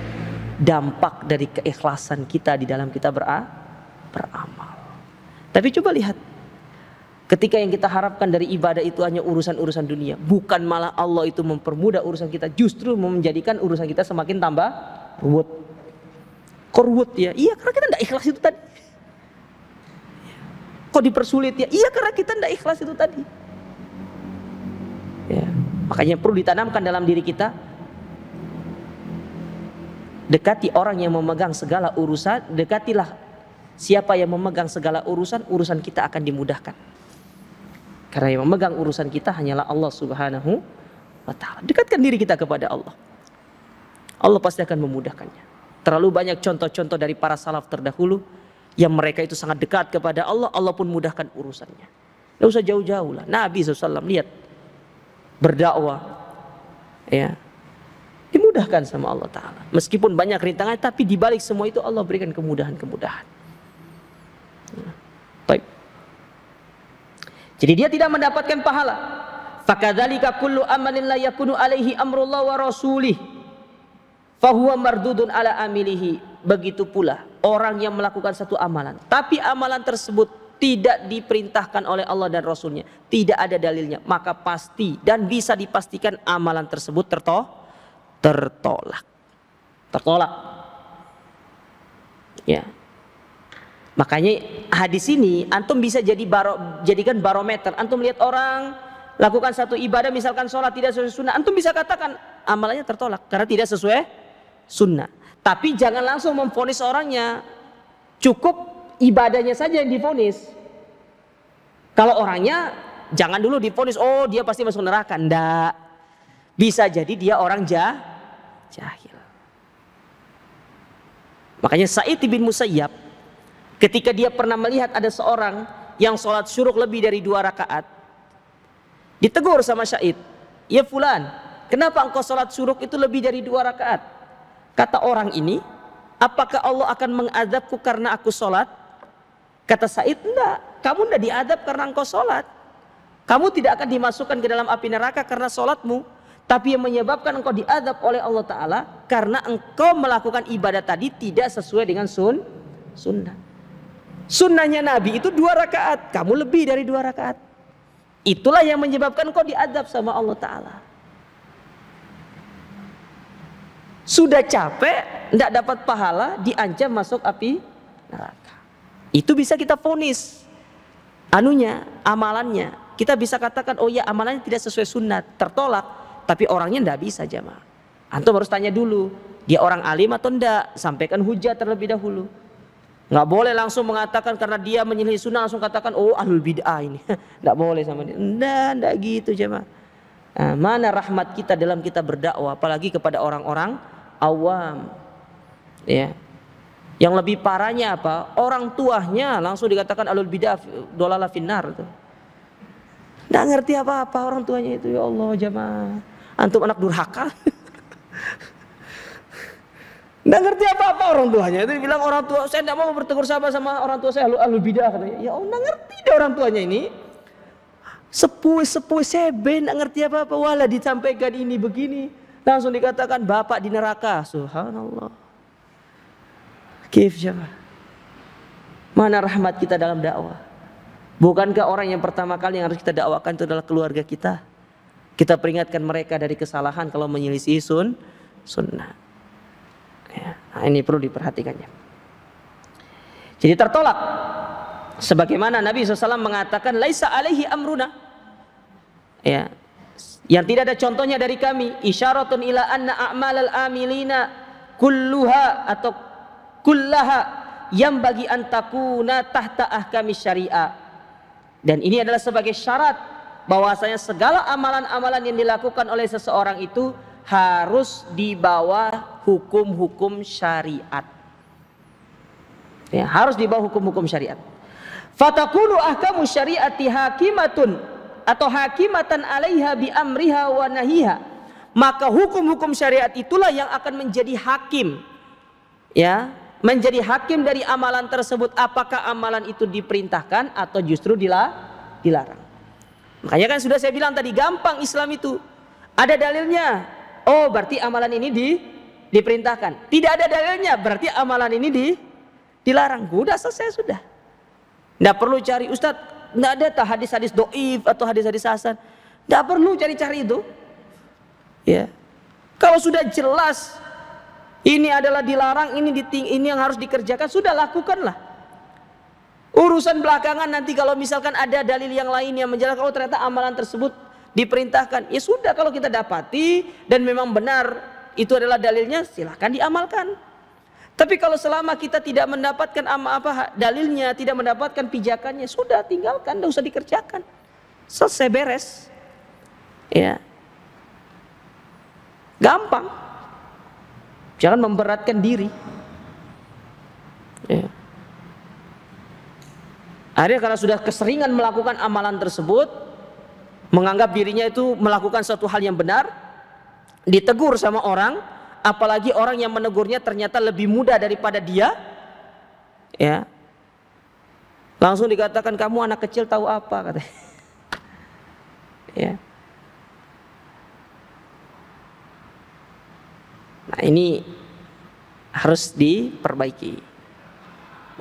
Dampak dari keikhlasan kita di dalam kita berak beramal. Tapi coba lihat. Ketika yang kita harapkan dari ibadah itu hanya urusan-urusan dunia. Bukan malah Allah itu mempermudah urusan kita. Justru menjadikan urusan kita semakin tambah ruwet korwut ya. Iya karena kita tidak ikhlas itu tadi. Kok dipersulit ya? Iya karena kita tidak ikhlas itu tadi. Ya. Makanya perlu ditanamkan dalam diri kita dekati orang yang memegang segala urusan, dekatilah siapa yang memegang segala urusan, urusan kita akan dimudahkan. Karena yang memegang urusan kita hanyalah Allah Subhanahu wa taala. Dekatkan diri kita kepada Allah. Allah pasti akan memudahkannya. Terlalu banyak contoh-contoh dari para salaf terdahulu yang mereka itu sangat dekat kepada Allah, Allah pun mudahkan urusannya. Tidak usah jauh-jauh lah. Nabi SAW lihat berdakwah, ya dimudahkan sama Allah Taala. Meskipun banyak rintangan, tapi dibalik semua itu Allah berikan kemudahan-kemudahan. Ya. Baik. Jadi dia tidak mendapatkan pahala. Fakadzalika kullu amalin la yakunu alaihi amrullah wa rasulih fahuwa mardudun ala amilihi. Begitu pula orang yang melakukan satu amalan, tapi amalan tersebut tidak diperintahkan oleh Allah dan Rasulnya, tidak ada dalilnya, maka pasti dan bisa dipastikan amalan tersebut terto tertolak. Tertolak. Ya. Makanya hadis ini antum bisa jadi baro, jadikan barometer. Antum lihat orang lakukan satu ibadah misalkan sholat tidak sesuai sunnah, antum bisa katakan amalannya tertolak karena tidak sesuai sunnah. Tapi jangan langsung memfonis orangnya. Cukup ibadahnya saja yang difonis. Kalau orangnya jangan dulu difonis, oh dia pasti masuk neraka. Enggak. Bisa jadi dia orang jah, jahil. Makanya Sa'id bin Musayyab ketika dia pernah melihat ada seorang yang sholat syuruk lebih dari dua rakaat. Ditegur sama Sa'id. Ya fulan, kenapa engkau sholat syuruk itu lebih dari dua rakaat? Kata orang ini, apakah Allah akan mengadabku karena aku sholat? Kata Said, enggak. Kamu enggak diadab karena engkau sholat. Kamu tidak akan dimasukkan ke dalam api neraka karena sholatmu. Tapi yang menyebabkan engkau diadab oleh Allah Ta'ala karena engkau melakukan ibadah tadi tidak sesuai dengan sun, sunnah. Sunnahnya Nabi itu dua rakaat. Kamu lebih dari dua rakaat. Itulah yang menyebabkan engkau diadab sama Allah Ta'ala. Sudah capek, tidak dapat pahala, diancam masuk api neraka. Itu bisa kita fonis Anunya, amalannya. Kita bisa katakan, oh ya amalannya tidak sesuai sunnah, tertolak. Tapi orangnya tidak bisa jamaah. Antum harus tanya dulu, dia orang alim atau tidak? Sampaikan hujah terlebih dahulu. Nggak boleh langsung mengatakan karena dia menyelisih sunnah langsung katakan oh alul bid'ah ini. [LAUGHS] Nggak boleh sama dia. Nggak, nggak gitu jamaah. Nah, mana rahmat kita dalam kita berdakwah apalagi kepada orang-orang awam. Ya. Yang lebih parahnya apa? Orang tuahnya langsung dikatakan alul bidah dolala finar tuh. Nggak ngerti apa-apa orang tuanya itu ya Allah jamaah. Antum anak durhaka. [LAUGHS] Nggak ngerti apa-apa orang tuanya. Itu bilang orang tua saya tidak mau bertegur sapa sama orang tua saya alul, alul bidah katanya. Ya Allah nggak ngerti deh orang tuanya ini. Sepuh sepuh seben nggak ngerti apa-apa. wala disampaikan ini begini Langsung dikatakan bapak di neraka. Subhanallah. Kif siapa? Mana rahmat kita dalam dakwah? Bukankah orang yang pertama kali yang harus kita dakwakan itu adalah keluarga kita? Kita peringatkan mereka dari kesalahan kalau menyelisih sun, sunnah. Ya, nah ini perlu diperhatikannya. Jadi tertolak. Sebagaimana Nabi SAW mengatakan, Laisa alaihi amruna. Ya, yang tidak ada contohnya dari kami isyaratun ila anna a'malal amilina kulluha atau kullaha yang bagi antakuna tahta ahkami syariah dan ini adalah sebagai syarat bahwasanya segala amalan-amalan yang dilakukan oleh seseorang itu harus di bawah hukum-hukum syariat ya, harus di bawah hukum-hukum syariat fatakunu ahkamu syariati hakimatun atau hakimatan alaiha bi amriha wa nahiha maka hukum-hukum syariat itulah yang akan menjadi hakim ya menjadi hakim dari amalan tersebut apakah amalan itu diperintahkan atau justru dilarang makanya kan sudah saya bilang tadi gampang Islam itu ada dalilnya oh berarti amalan ini di diperintahkan tidak ada dalilnya berarti amalan ini di dilarang udah selesai sudah tidak perlu cari ustadz nggak ada tak hadis-hadis doif atau hadis-hadis hasan. Nggak perlu cari-cari itu. Ya. Kalau sudah jelas ini adalah dilarang, ini diting, ini yang harus dikerjakan, sudah lakukanlah. Urusan belakangan nanti kalau misalkan ada dalil yang lain yang menjelaskan oh ternyata amalan tersebut diperintahkan, ya sudah kalau kita dapati dan memang benar itu adalah dalilnya, silahkan diamalkan. Tapi kalau selama kita tidak mendapatkan apa-apa dalilnya, tidak mendapatkan pijakannya, sudah tinggalkan, tidak usah dikerjakan. Selesai beres. Ya. Gampang. Jangan memberatkan diri. Ya. Akhirnya karena sudah keseringan melakukan amalan tersebut, menganggap dirinya itu melakukan suatu hal yang benar, ditegur sama orang, apalagi orang yang menegurnya ternyata lebih muda daripada dia ya langsung dikatakan kamu anak kecil tahu apa kata. [LAUGHS] ya nah ini harus diperbaiki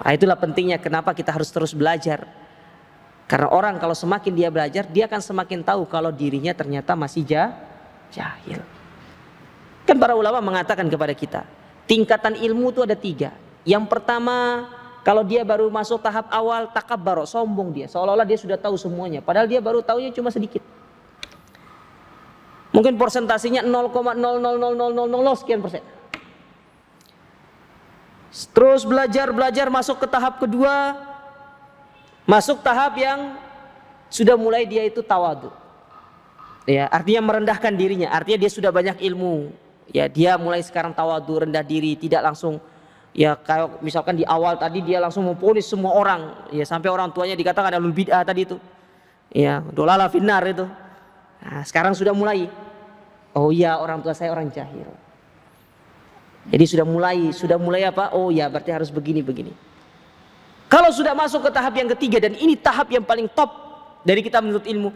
nah, itulah pentingnya kenapa kita harus terus belajar karena orang kalau semakin dia belajar dia akan semakin tahu kalau dirinya ternyata masih jahil Kan para ulama mengatakan kepada kita, tingkatan ilmu itu ada tiga. Yang pertama, kalau dia baru masuk tahap awal takabbar, sombong dia, seolah-olah dia sudah tahu semuanya, padahal dia baru tahunya cuma sedikit. Mungkin persentasenya 0,000000 sekian persen. Terus belajar belajar masuk ke tahap kedua, masuk tahap yang sudah mulai dia itu tawadu. Ya, artinya merendahkan dirinya, artinya dia sudah banyak ilmu, ya dia mulai sekarang tawadu rendah diri tidak langsung ya kayak misalkan di awal tadi dia langsung memponis semua orang ya sampai orang tuanya dikatakan ada bid'ah tadi itu ya dolala finar itu nah, sekarang sudah mulai oh iya orang tua saya orang jahil jadi sudah mulai sudah mulai apa oh iya berarti harus begini begini kalau sudah masuk ke tahap yang ketiga dan ini tahap yang paling top dari kita menurut ilmu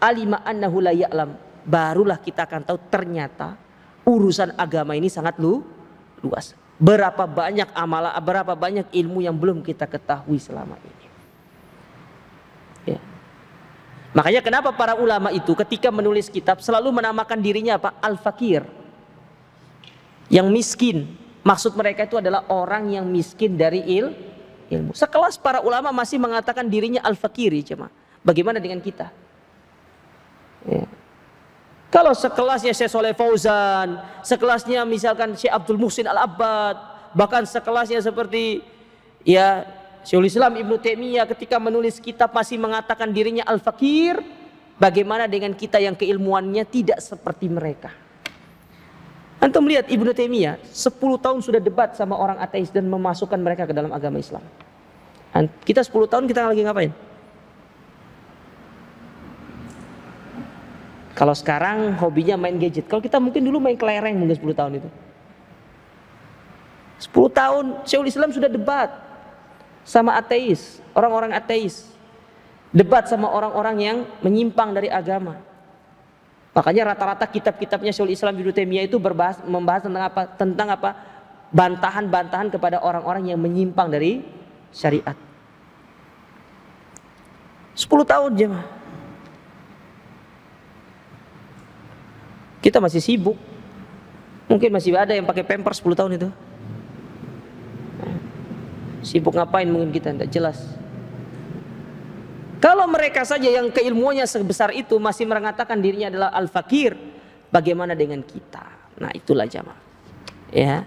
alima annahu la ya'lam barulah kita akan tahu ternyata urusan agama ini sangat lu luas. Berapa banyak amalah, berapa banyak ilmu yang belum kita ketahui selama ini. Ya. Makanya kenapa para ulama itu ketika menulis kitab selalu menamakan dirinya apa? Al-Fakir. Yang miskin. Maksud mereka itu adalah orang yang miskin dari il ilmu. Sekelas para ulama masih mengatakan dirinya al-fakiri, cuma. Bagaimana dengan kita? Ya. Kalau sekelasnya Syekh Soleh Fauzan, sekelasnya misalkan Syekh Abdul Muhsin Al-Abbad, bahkan sekelasnya seperti ya Syekhul Islam Ibnu Taimiyah ketika menulis kitab masih mengatakan dirinya al-fakir, bagaimana dengan kita yang keilmuannya tidak seperti mereka? Antum melihat Ibnu Taimiyah 10 tahun sudah debat sama orang ateis dan memasukkan mereka ke dalam agama Islam. Kita 10 tahun kita lagi ngapain? Kalau sekarang hobinya main gadget. Kalau kita mungkin dulu main kelereng mungkin 10 tahun itu. 10 tahun Syekhul Islam sudah debat sama ateis, orang-orang ateis. Debat sama orang-orang yang menyimpang dari agama. Makanya rata-rata kitab-kitabnya Syekhul Islam Ibnu Taimiyah itu berbahas membahas tentang apa? Tentang apa? Bantahan-bantahan kepada orang-orang yang menyimpang dari syariat. 10 tahun jemaah. Kita masih sibuk. Mungkin masih ada yang pakai pemper 10 tahun itu. Sibuk ngapain mungkin kita tidak jelas. Kalau mereka saja yang keilmuannya sebesar itu masih mengatakan dirinya adalah al-fakir, bagaimana dengan kita? Nah, itulah jamaah. Ya.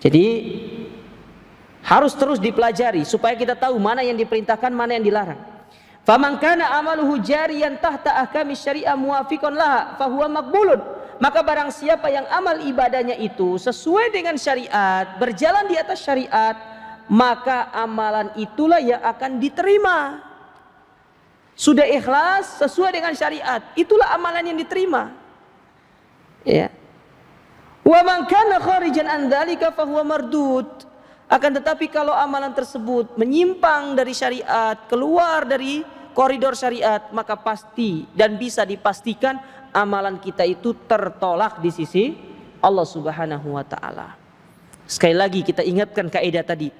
Jadi harus terus dipelajari supaya kita tahu mana yang diperintahkan, mana yang dilarang. Faman kana amaluhu jariyan tahta ahkami syariah muwafiqan laha fahuwa maqbulun. Maka barang siapa yang amal ibadahnya itu sesuai dengan syariat, berjalan di atas syariat, maka amalan itulah yang akan diterima. Sudah ikhlas sesuai dengan syariat, itulah amalan yang diterima. Ya. Wa man kana kharijan an dzalika fahuwa mardud. Akan tetapi kalau amalan tersebut menyimpang dari syariat, keluar dari koridor syariat, maka pasti dan bisa dipastikan amalan kita itu tertolak di sisi Allah Subhanahu wa taala. Sekali lagi kita ingatkan kaidah tadi.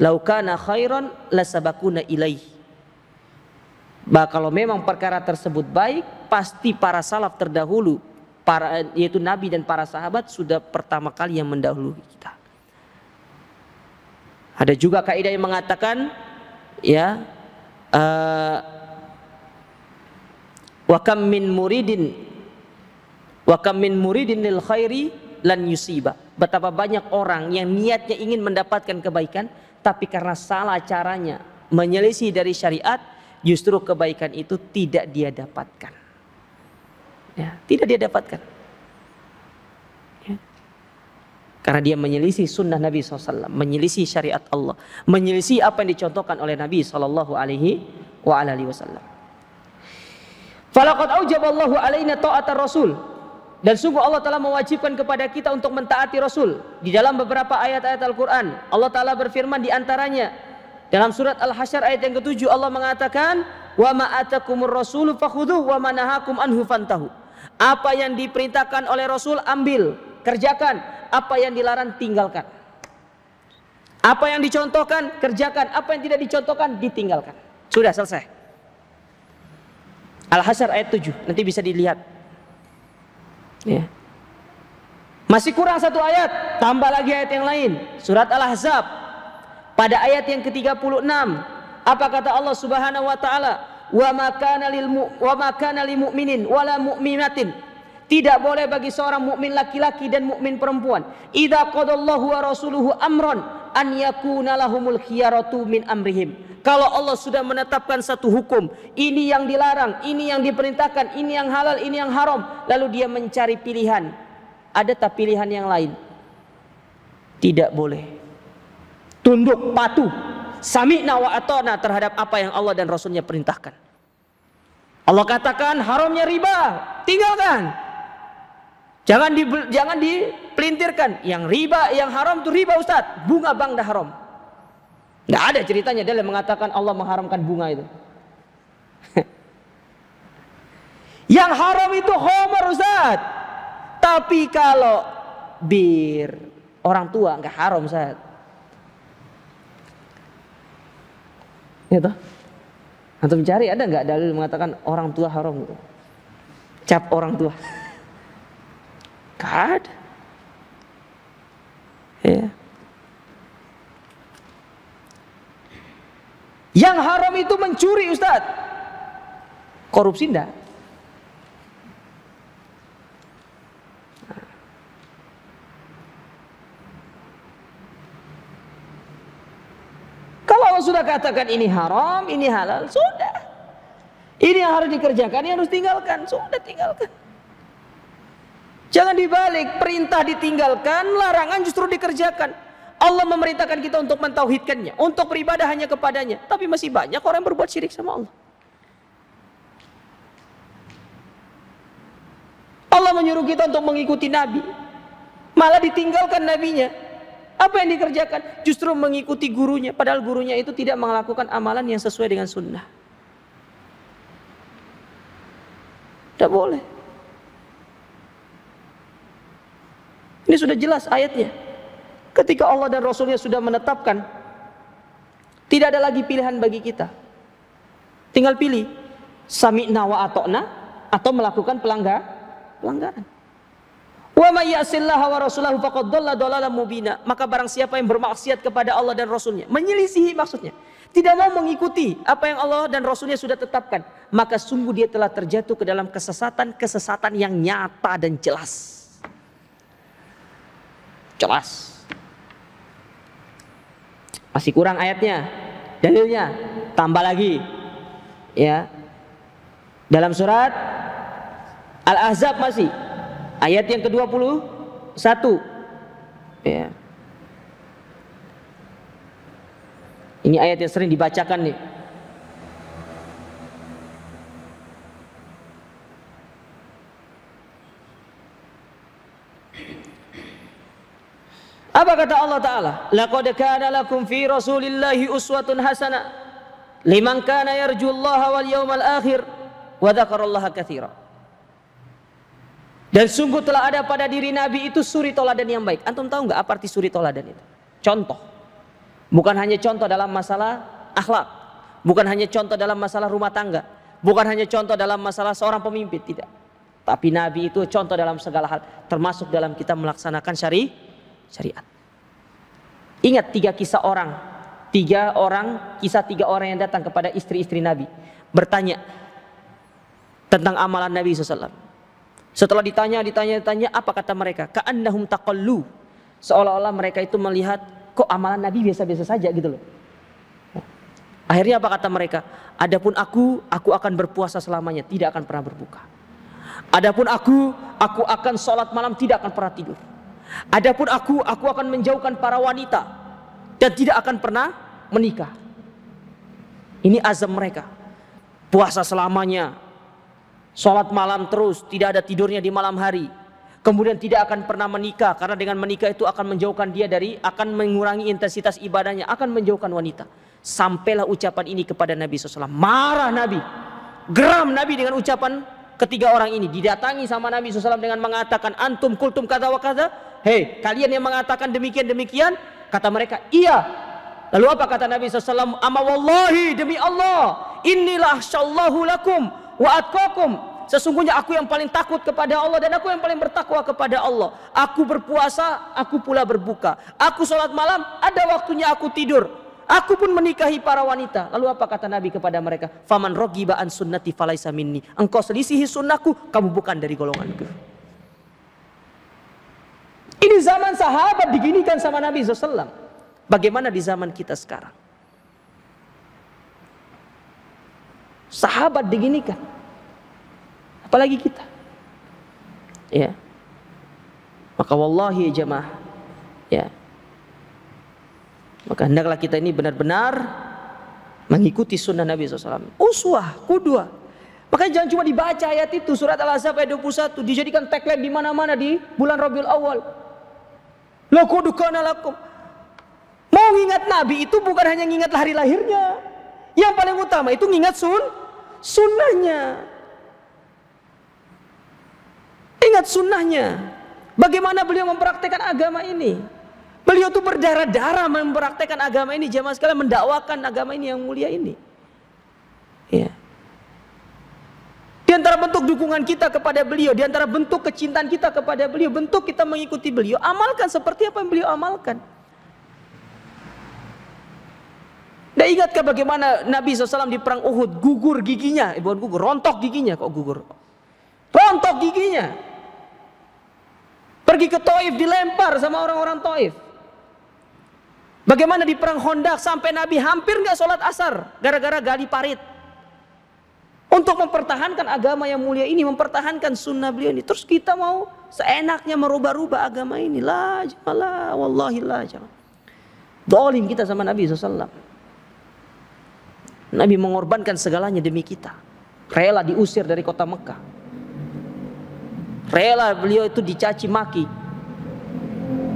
Laukana khairan lasabakuna ilaih. Bah, kalau memang perkara tersebut baik, pasti para salaf terdahulu, para yaitu nabi dan para sahabat sudah pertama kali yang mendahului kita. Ada juga kaidah yang mengatakan ya Eh, wa kam min muridin wa kam min muridin lil khairi lan yusiba betapa banyak orang yang niatnya ingin mendapatkan kebaikan tapi karena salah caranya menyelisih dari syariat justru kebaikan itu tidak dia dapatkan ya tidak dia dapatkan Karena dia menyelisih sunnah Nabi SAW, menyelisih syariat Allah, menyelisih apa yang dicontohkan oleh Nabi saw. Alaihi wa alihi Wasallam. Falaqad aujaballahu rasul. Dan sungguh Allah telah mewajibkan kepada kita untuk mentaati Rasul. Di dalam beberapa ayat-ayat Al-Quran, Allah Ta'ala berfirman di antaranya. Dalam surat Al-Hasyr ayat yang ketujuh Allah mengatakan, Wa ma'atakumur rasulu fakhudu wa manahakum anhu fantahu. Apa yang diperintahkan oleh Rasul ambil, kerjakan apa yang dilarang tinggalkan. Apa yang dicontohkan kerjakan, apa yang tidak dicontohkan ditinggalkan. Sudah selesai. Al-Hasyr ayat 7, nanti bisa dilihat. Ya. Masih kurang satu ayat, tambah lagi ayat yang lain. Surat Al-Ahzab pada ayat yang ke-36, apa kata Allah Subhanahu wa taala? Wa makana lil wa makana lil mu'minin mu'minatin tidak boleh bagi seorang mukmin laki-laki dan mukmin perempuan. Idza qadallahu wa rasuluhu amron an yakuna lahumul khiyaratu min amrihim. Kalau Allah sudah menetapkan satu hukum, ini yang dilarang, ini yang diperintahkan, ini yang halal, ini yang haram, lalu dia mencari pilihan. Ada tak pilihan yang lain? Tidak boleh. Tunduk patuh. Sami'na wa atona terhadap apa yang Allah dan Rasulnya perintahkan. Allah katakan haramnya riba, tinggalkan. Jangan di, jangan dipelintirkan. Yang riba, yang haram itu riba Ustaz. Bunga bank dah haram. Tidak ada ceritanya dia mengatakan Allah mengharamkan bunga itu. [LAUGHS] yang haram itu homer Ustaz. Tapi kalau bir orang tua enggak haram Ustaz. Gitu. Antum mencari ada enggak dalil mengatakan orang tua haram gitu? Cap orang tua. God? Ya. Yang haram itu mencuri Ustaz. Korupsi enggak? Kalau sudah katakan ini haram, ini halal, sudah. Ini yang harus dikerjakan, yang harus tinggalkan, sudah tinggalkan. Jangan dibalik, perintah ditinggalkan, larangan justru dikerjakan. Allah memerintahkan kita untuk mentauhidkannya, untuk beribadah hanya kepadanya. Tapi masih banyak orang yang berbuat syirik sama Allah. Allah menyuruh kita untuk mengikuti Nabi. Malah ditinggalkan Nabinya. Apa yang dikerjakan? Justru mengikuti gurunya. Padahal gurunya itu tidak melakukan amalan yang sesuai dengan sunnah. Tidak boleh. Ini sudah jelas ayatnya. Ketika Allah dan Rasulnya sudah menetapkan, tidak ada lagi pilihan bagi kita. Tinggal pilih, nawa atau atokna, atau melakukan pelanggar, pelanggaran. Wa may ya'sillaha wa rasulahu faqad dhalla dhalalan mubina. Maka barang siapa yang bermaksiat kepada Allah dan Rasulnya, menyelisihi maksudnya, tidak mau mengikuti apa yang Allah dan Rasulnya sudah tetapkan, maka sungguh dia telah terjatuh ke dalam kesesatan-kesesatan yang nyata dan jelas. Jelas. Masih kurang ayatnya, dalilnya tambah lagi. Ya. Dalam surat Al-Ahzab masih ayat yang ke-21. Ya. Ini ayat yang sering dibacakan nih Apa kata Allah Ta'ala? Laqad kana lakum fi rasulillahi uswatun hasana liman kana yarjullaha wal yawmal akhir wa dzakarallaha kathira Dan sungguh telah ada pada diri Nabi itu suri toladan yang baik. Antum tahu nggak apa arti suri toladan itu? Contoh. Bukan hanya contoh dalam masalah akhlak. Bukan hanya contoh dalam masalah rumah tangga. Bukan hanya contoh dalam masalah seorang pemimpin. Tidak. Tapi Nabi itu contoh dalam segala hal. Termasuk dalam kita melaksanakan syari syariat. Ingat tiga kisah orang, tiga orang, kisah tiga orang yang datang kepada istri-istri Nabi bertanya tentang amalan Nabi SAW. Setelah ditanya, ditanya, ditanya, apa kata mereka? Ka'annahum taqallu. Seolah-olah mereka itu melihat kok amalan Nabi biasa-biasa saja gitu loh. Akhirnya apa kata mereka? Adapun aku, aku akan berpuasa selamanya, tidak akan pernah berbuka. Adapun aku, aku akan sholat malam, tidak akan pernah tidur. Adapun aku, aku akan menjauhkan para wanita dan tidak akan pernah menikah. Ini azam mereka. Puasa selamanya, sholat malam terus, tidak ada tidurnya di malam hari. Kemudian tidak akan pernah menikah karena dengan menikah itu akan menjauhkan dia dari akan mengurangi intensitas ibadahnya, akan menjauhkan wanita. Sampailah ucapan ini kepada Nabi SAW. Marah Nabi, geram Nabi dengan ucapan ketiga orang ini didatangi sama Nabi SAW dengan mengatakan antum kultum kata wa kata hei kalian yang mengatakan demikian demikian kata mereka iya lalu apa kata Nabi SAW ama wallahi demi Allah inilah shallahu lakum wa atkakum sesungguhnya aku yang paling takut kepada Allah dan aku yang paling bertakwa kepada Allah aku berpuasa aku pula berbuka aku sholat malam ada waktunya aku tidur Aku pun menikahi para wanita. Lalu apa kata Nabi kepada mereka? Faman rogiba'an an sunnati falaisa minni. Engkau selisihi sunnahku, kamu bukan dari golonganku. Ini zaman sahabat diginikan sama Nabi SAW. Bagaimana di zaman kita sekarang? Sahabat diginikan. Apalagi kita. Ya. Maka wallahi jamaah. Ya. Maka hendaklah kita ini benar-benar mengikuti sunnah Nabi SAW. Uswah, kudua. Makanya jangan cuma dibaca ayat itu, surat Al-Ahzab ayat 21, dijadikan tagline di mana-mana di bulan Rabiul Awal. lakum. Mau ingat Nabi itu bukan hanya ingat hari lahirnya. Yang paling utama itu ingat sun, sunnahnya. Ingat sunnahnya. Bagaimana beliau mempraktekkan agama ini. Beliau itu berdarah-darah mempraktekkan agama ini jamaah sekalian mendakwakan agama ini yang mulia ini. Ya. Di antara bentuk dukungan kita kepada beliau, di antara bentuk kecintaan kita kepada beliau, bentuk kita mengikuti beliau, amalkan seperti apa yang beliau amalkan. Dan nah, ingatkah bagaimana Nabi SAW di perang Uhud gugur giginya, eh, bukan gugur, rontok giginya kok gugur. Rontok giginya. Pergi ke Taif dilempar sama orang-orang Taif. Bagaimana di perang Honda sampai Nabi hampir nggak sholat asar gara-gara gali parit. Untuk mempertahankan agama yang mulia ini, mempertahankan sunnah beliau ini. Terus kita mau seenaknya merubah-rubah agama ini. La jamalah, wallahi la Dolim kita sama Nabi SAW. Nabi mengorbankan segalanya demi kita. Rela diusir dari kota Mekah. Rela beliau itu dicaci maki,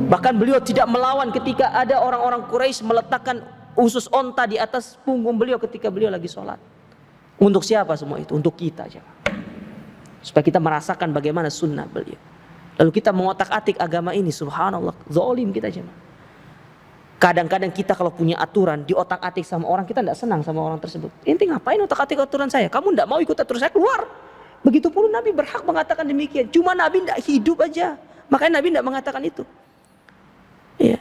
Bahkan beliau tidak melawan ketika ada orang-orang Quraisy meletakkan usus onta di atas punggung beliau ketika beliau lagi sholat. Untuk siapa semua itu? Untuk kita aja Supaya kita merasakan bagaimana sunnah beliau. Lalu kita mengotak-atik agama ini, subhanallah, zolim kita aja Kadang-kadang kita kalau punya aturan di otak atik sama orang kita tidak senang sama orang tersebut. Inti ngapain otak-atik aturan saya? Kamu tidak mau ikut aturan saya keluar. Begitu pun Nabi berhak mengatakan demikian. Cuma Nabi tidak hidup aja. Makanya Nabi tidak mengatakan itu. Ya.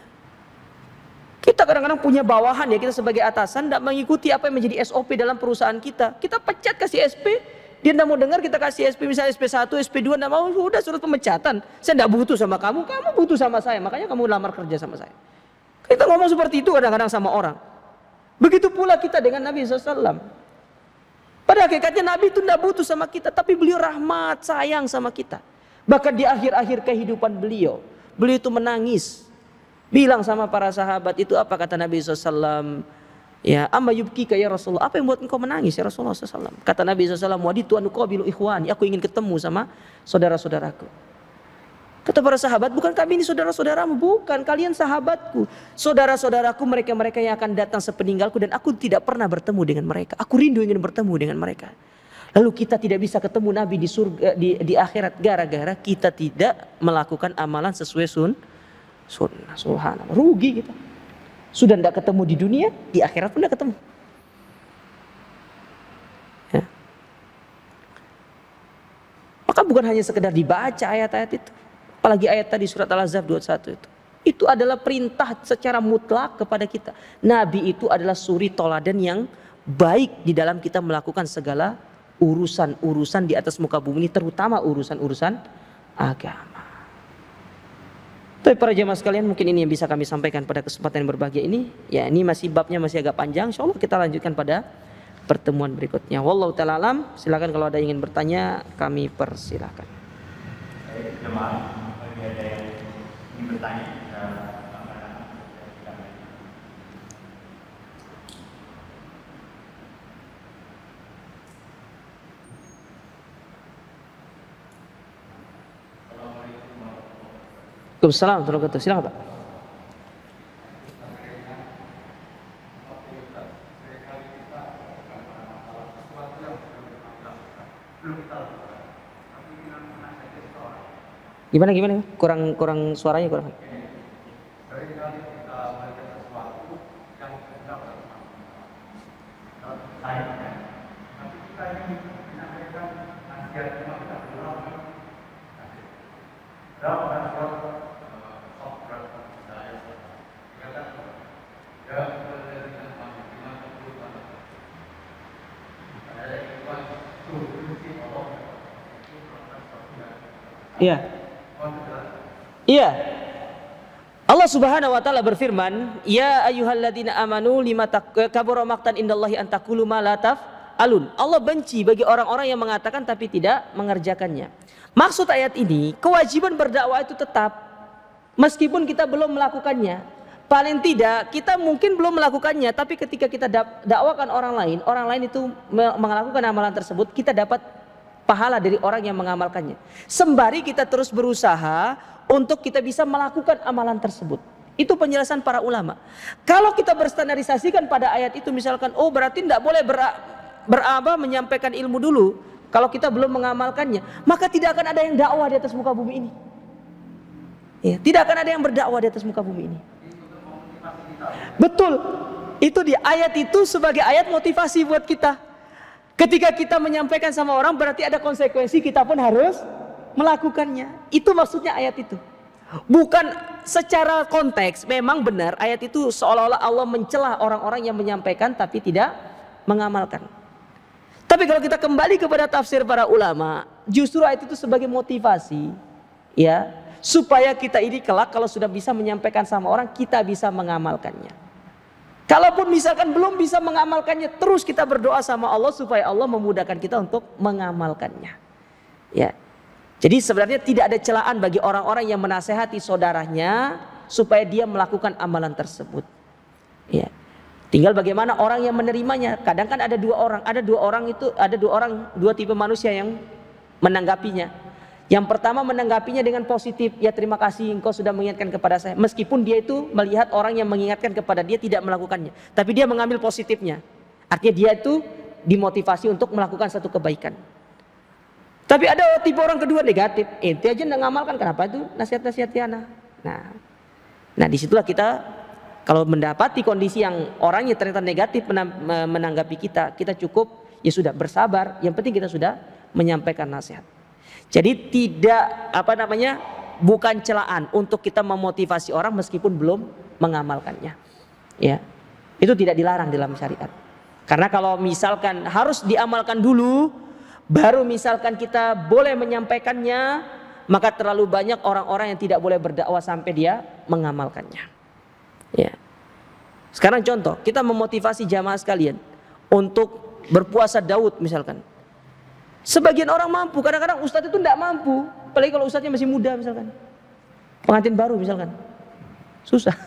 Kita kadang-kadang punya bawahan ya, kita sebagai atasan tidak mengikuti apa yang menjadi SOP dalam perusahaan kita. Kita pecat kasih SP, dia tidak mau dengar kita kasih SP misalnya SP1, SP2 tidak mau, sudah surat pemecatan. Saya tidak butuh sama kamu, kamu butuh sama saya, makanya kamu lamar kerja sama saya. Kita ngomong seperti itu kadang-kadang sama orang. Begitu pula kita dengan Nabi SAW. Pada hakikatnya Nabi itu tidak butuh sama kita, tapi beliau rahmat, sayang sama kita. Bahkan di akhir-akhir kehidupan beliau, beliau itu menangis Bilang sama para sahabat itu apa kata Nabi SAW. Ya, amma yubkika ya Rasulullah. Apa yang buat engkau menangis ya Rasulullah SAW? Kata Nabi SAW, wadi anu qabilu ikhwani. Aku ingin ketemu sama saudara-saudaraku. Kata para sahabat, bukan kami ini saudara-saudaramu, bukan kalian sahabatku. Saudara-saudaraku mereka-mereka yang akan datang sepeninggalku dan aku tidak pernah bertemu dengan mereka. Aku rindu ingin bertemu dengan mereka. Lalu kita tidak bisa ketemu Nabi di surga di, di akhirat gara-gara kita tidak melakukan amalan sesuai sun, sunnah subhanallah rugi kita sudah tidak ketemu di dunia di akhirat pun tidak ketemu ya. maka bukan hanya sekedar dibaca ayat-ayat itu apalagi ayat tadi surat al-azab 21 itu itu adalah perintah secara mutlak kepada kita nabi itu adalah suri toladan yang baik di dalam kita melakukan segala urusan-urusan di atas muka bumi ini terutama urusan-urusan agama tapi para jemaah sekalian mungkin ini yang bisa kami sampaikan pada kesempatan yang berbahagia ini. Ya ini masih babnya masih agak panjang. Insya Allah kita lanjutkan pada pertemuan berikutnya. Wallahu ta'ala alam. Silakan kalau ada yang ingin bertanya kami persilahkan. Jemaah, ada yang ingin bertanya. Waalaikumsalam warahmatullahi Silakan Pak. Gimana gimana? Kurang kurang suaranya kurang. Iya. Iya. Allah Subhanahu wa taala berfirman, "Ya ayyuhalladzina amanu lima eh, kabura maqtan indallahi antakulu ma alun." Allah benci bagi orang-orang yang mengatakan tapi tidak mengerjakannya. Maksud ayat ini, kewajiban berdakwah itu tetap meskipun kita belum melakukannya. Paling tidak kita mungkin belum melakukannya, tapi ketika kita dakwakan orang lain, orang lain itu melakukan amalan tersebut, kita dapat pahala dari orang yang mengamalkannya. Sembari kita terus berusaha untuk kita bisa melakukan amalan tersebut. Itu penjelasan para ulama. Kalau kita berstandarisasikan pada ayat itu misalkan oh berarti tidak boleh ber beraba menyampaikan ilmu dulu kalau kita belum mengamalkannya, maka tidak akan ada yang dakwah di atas muka bumi ini. Ya, tidak akan ada yang berdakwah di atas muka bumi ini. Betul. Itu di ayat itu sebagai ayat motivasi buat kita. Ketika kita menyampaikan sama orang berarti ada konsekuensi kita pun harus melakukannya. Itu maksudnya ayat itu. Bukan secara konteks memang benar ayat itu seolah-olah Allah mencela orang-orang yang menyampaikan tapi tidak mengamalkan. Tapi kalau kita kembali kepada tafsir para ulama, justru ayat itu sebagai motivasi ya supaya kita ini kelak kalau sudah bisa menyampaikan sama orang kita bisa mengamalkannya. Kalaupun misalkan belum bisa mengamalkannya, terus kita berdoa sama Allah supaya Allah memudahkan kita untuk mengamalkannya. Ya. Jadi sebenarnya tidak ada celaan bagi orang-orang yang menasehati saudaranya supaya dia melakukan amalan tersebut. Ya. Tinggal bagaimana orang yang menerimanya. Kadang kan ada dua orang, ada dua orang itu, ada dua orang, dua tipe manusia yang menanggapinya. Yang pertama menanggapinya dengan positif, ya terima kasih engkau sudah mengingatkan kepada saya. Meskipun dia itu melihat orang yang mengingatkan kepada dia tidak melakukannya, tapi dia mengambil positifnya. Artinya dia itu dimotivasi untuk melakukan satu kebaikan. Tapi ada tipe orang kedua negatif, ente aja nggak ngamalkan kenapa itu nasihat-nasihat Tiana. Nah, nah disitulah kita kalau mendapati kondisi yang orangnya ternyata negatif menanggapi kita, kita cukup ya sudah bersabar. Yang penting kita sudah menyampaikan nasihat. Jadi tidak apa namanya bukan celaan untuk kita memotivasi orang meskipun belum mengamalkannya. Ya. Itu tidak dilarang dalam syariat. Karena kalau misalkan harus diamalkan dulu baru misalkan kita boleh menyampaikannya, maka terlalu banyak orang-orang yang tidak boleh berdakwah sampai dia mengamalkannya. Ya. Sekarang contoh, kita memotivasi jamaah sekalian untuk berpuasa Daud misalkan. Sebagian orang mampu, kadang-kadang ustadz itu tidak mampu. Apalagi kalau ustadznya masih muda misalkan. Pengantin baru misalkan. Susah.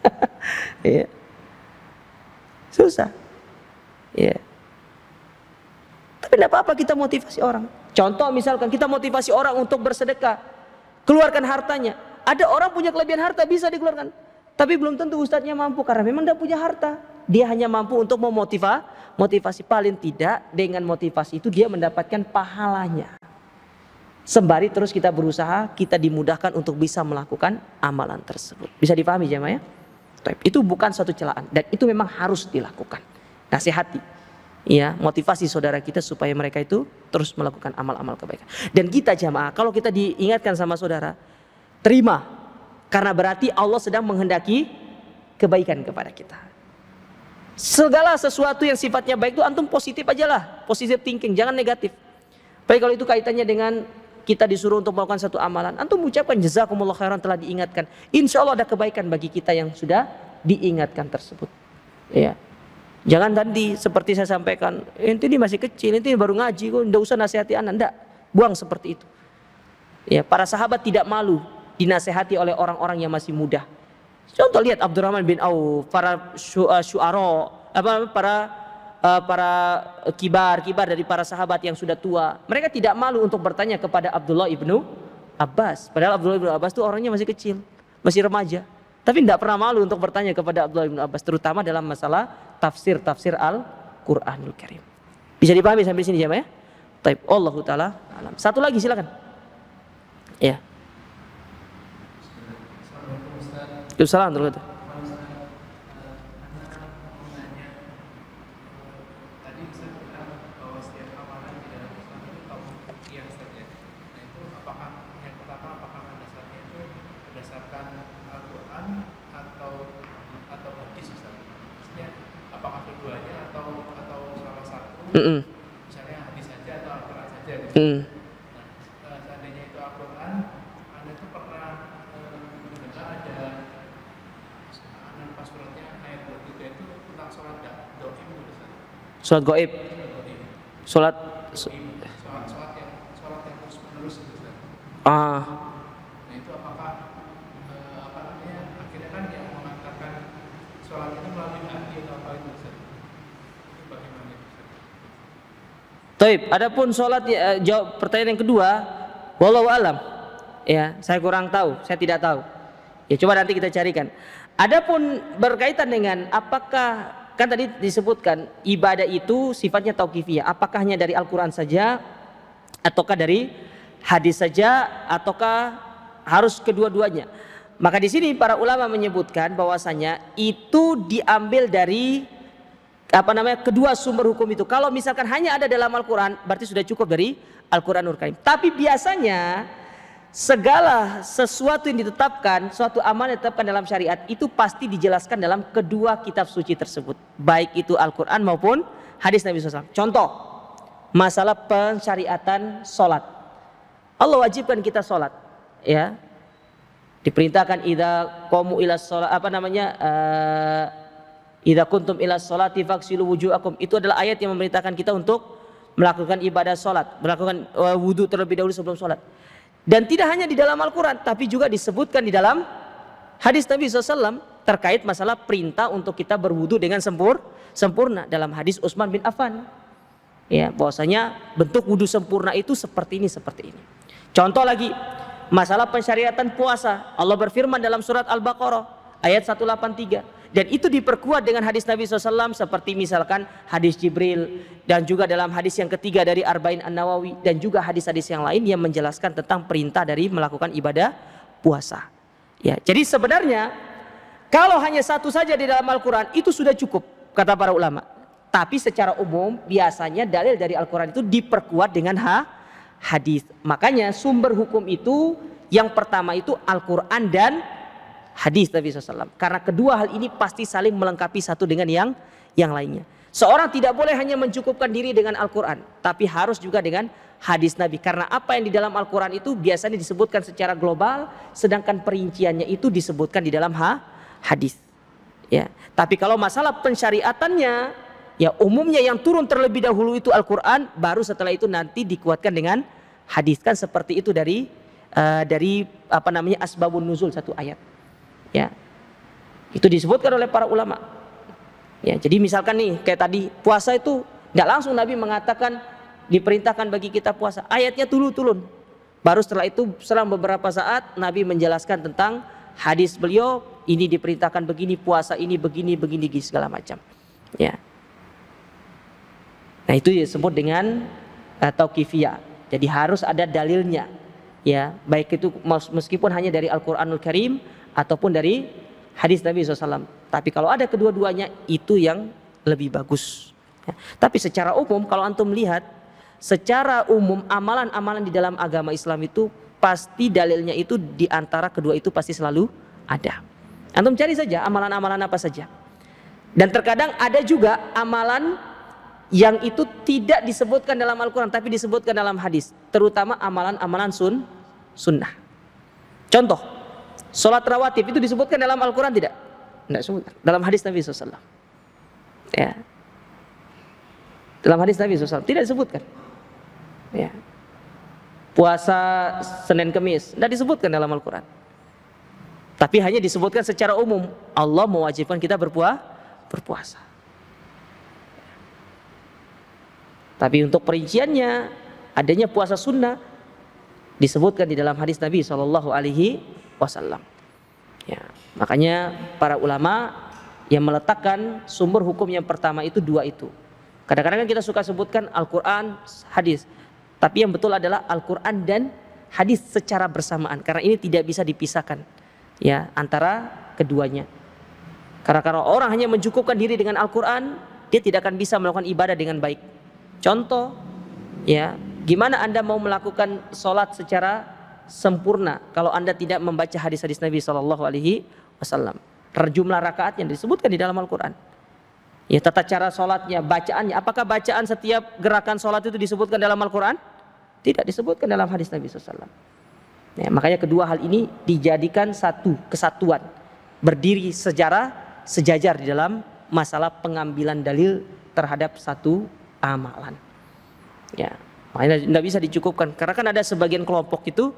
[LAUGHS] ya. Susah. Ya. Tapi tidak apa-apa kita motivasi orang. Contoh misalkan kita motivasi orang untuk bersedekah. Keluarkan hartanya. Ada orang punya kelebihan harta bisa dikeluarkan. Tapi belum tentu ustadznya mampu karena memang tidak punya harta. Dia hanya mampu untuk memotivasi motivasi paling tidak dengan motivasi itu dia mendapatkan pahalanya. Sembari terus kita berusaha, kita dimudahkan untuk bisa melakukan amalan tersebut. Bisa dipahami jemaah ya? Itu bukan suatu celaan dan itu memang harus dilakukan. Nasihati, ya motivasi saudara kita supaya mereka itu terus melakukan amal-amal kebaikan. Dan kita jemaah kalau kita diingatkan sama saudara, terima karena berarti Allah sedang menghendaki kebaikan kepada kita. Segala sesuatu yang sifatnya baik itu antum positif aja lah. Positif thinking, jangan negatif. Baik kalau itu kaitannya dengan kita disuruh untuk melakukan satu amalan. Antum ucapkan jazakumullah khairan telah diingatkan. Insya Allah ada kebaikan bagi kita yang sudah diingatkan tersebut. Ya. Jangan tadi seperti saya sampaikan, ini masih kecil, ini baru ngaji kok, enggak usah nasihati anak, enggak. Buang seperti itu. Ya, para sahabat tidak malu dinasehati oleh orang-orang yang masih muda. Contoh lihat Abdurrahman bin Auf, para eh, syuara, apa para eh, para kibar-kibar dari para sahabat yang sudah tua. Mereka tidak malu untuk bertanya kepada Abdullah ibnu Abbas. Padahal Abdullah ibnu Abbas itu orangnya masih kecil, masih remaja. Tapi tidak pernah malu untuk bertanya kepada Abdullah ibnu Abbas, terutama dalam masalah tafsir-tafsir Al-Quranul Karim. Bisa dipahami sampai sini ya, ya? Taib Allahu Ta'ala alam. Satu lagi silakan. Ya. itu. Sholat goib. Sholat. Ah. Adapun sholat ya, eh, jawab pertanyaan yang kedua, walau alam. Ya, saya kurang tahu, saya tidak tahu. Ya coba nanti kita carikan. Adapun berkaitan dengan apakah kan tadi disebutkan ibadah itu sifatnya tauqifiyah. Apakahnya dari Al-Qur'an saja ataukah dari hadis saja ataukah harus kedua-duanya? Maka di sini para ulama menyebutkan bahwasanya itu diambil dari apa namanya kedua sumber hukum itu. Kalau misalkan hanya ada dalam Al-Qur'an berarti sudah cukup dari Al-Qur'anul Karim. Tapi biasanya segala sesuatu yang ditetapkan, suatu amal yang ditetapkan dalam syariat itu pasti dijelaskan dalam kedua kitab suci tersebut, baik itu Al-Qur'an maupun hadis Nabi SAW. Contoh, masalah pensyariatan salat. Allah wajibkan kita salat, ya. Diperintahkan idza komu ila salat apa namanya? Uh, idza kuntum ila sholati faksilu wujuhakum. Itu adalah ayat yang memerintahkan kita untuk melakukan ibadah salat, melakukan eh, wudhu terlebih dahulu sebelum salat. Dan tidak hanya di dalam Al-Quran, tapi juga disebutkan di dalam hadis Nabi SAW terkait masalah perintah untuk kita berwudu dengan sempur, sempurna dalam hadis Utsman bin Affan. Ya, bahwasanya bentuk wudu sempurna itu seperti ini, seperti ini. Contoh lagi, masalah pensyariatan puasa. Allah berfirman dalam surat Al-Baqarah ayat 183. Dan itu diperkuat dengan hadis Nabi SAW seperti misalkan hadis Jibril dan juga dalam hadis yang ketiga dari Arba'in An Nawawi dan juga hadis-hadis yang lain yang menjelaskan tentang perintah dari melakukan ibadah puasa. Ya, jadi sebenarnya kalau hanya satu saja di dalam Al-Quran itu sudah cukup kata para ulama. Tapi secara umum biasanya dalil dari Al-Quran itu diperkuat dengan ha hadis. Makanya sumber hukum itu yang pertama itu Al-Quran dan hadis Nabi SAW. Karena kedua hal ini pasti saling melengkapi satu dengan yang yang lainnya. Seorang tidak boleh hanya mencukupkan diri dengan Al-Quran, tapi harus juga dengan hadis Nabi. Karena apa yang di dalam Al-Quran itu biasanya disebutkan secara global, sedangkan perinciannya itu disebutkan di dalam ha hadis. Ya, tapi kalau masalah pensyariatannya, ya umumnya yang turun terlebih dahulu itu Al-Quran, baru setelah itu nanti dikuatkan dengan hadis kan seperti itu dari uh, dari apa namanya asbabun nuzul satu ayat. Ya. Itu disebutkan oleh para ulama. Ya, jadi misalkan nih kayak tadi puasa itu tidak langsung Nabi mengatakan diperintahkan bagi kita puasa. Ayatnya tulu tulun Baru setelah itu selang beberapa saat Nabi menjelaskan tentang hadis beliau ini diperintahkan begini puasa ini begini begini segala macam. Ya. Nah itu disebut dengan atau eh, tauqifiyah. Jadi harus ada dalilnya. Ya, baik itu meskipun hanya dari Al-Qur'anul Karim ataupun dari hadis Nabi SAW. Tapi kalau ada kedua-duanya itu yang lebih bagus. Ya. Tapi secara umum kalau antum lihat secara umum amalan-amalan di dalam agama Islam itu pasti dalilnya itu di antara kedua itu pasti selalu ada. Antum cari saja amalan-amalan apa saja. Dan terkadang ada juga amalan yang itu tidak disebutkan dalam Al-Quran tapi disebutkan dalam hadis. Terutama amalan-amalan sun, sunnah. Contoh, Sholat rawatib itu disebutkan dalam Al-Qur'an tidak? Tidak disebutkan. Dalam hadis Nabi SAW. Ya. Dalam hadis Nabi SAW tidak disebutkan. Ya. Puasa Senin Kemis tidak disebutkan dalam Al-Qur'an. Tapi hanya disebutkan secara umum Allah mewajibkan kita berpuasa, berpuasa. Tapi untuk perinciannya adanya puasa sunnah disebutkan di dalam hadis Nabi Shallallahu Alaihi wasallam. Ya, makanya para ulama yang meletakkan sumber hukum yang pertama itu dua itu. Kadang-kadang kan kita suka sebutkan Al-Qur'an, hadis. Tapi yang betul adalah Al-Qur'an dan hadis secara bersamaan karena ini tidak bisa dipisahkan ya antara keduanya. Karena kalau orang hanya mencukupkan diri dengan Al-Qur'an, dia tidak akan bisa melakukan ibadah dengan baik. Contoh ya, gimana Anda mau melakukan sholat secara sempurna kalau Anda tidak membaca hadis-hadis Nabi Shallallahu alaihi wasallam. Jumlah rakaat yang disebutkan di dalam Al-Qur'an. Ya, tata cara sholatnya, bacaannya. Apakah bacaan setiap gerakan sholat itu disebutkan dalam Al-Quran? Tidak disebutkan dalam hadis Nabi SAW. Ya, makanya kedua hal ini dijadikan satu kesatuan. Berdiri sejarah, sejajar di dalam masalah pengambilan dalil terhadap satu amalan. Ya, makanya tidak bisa dicukupkan. Karena kan ada sebagian kelompok itu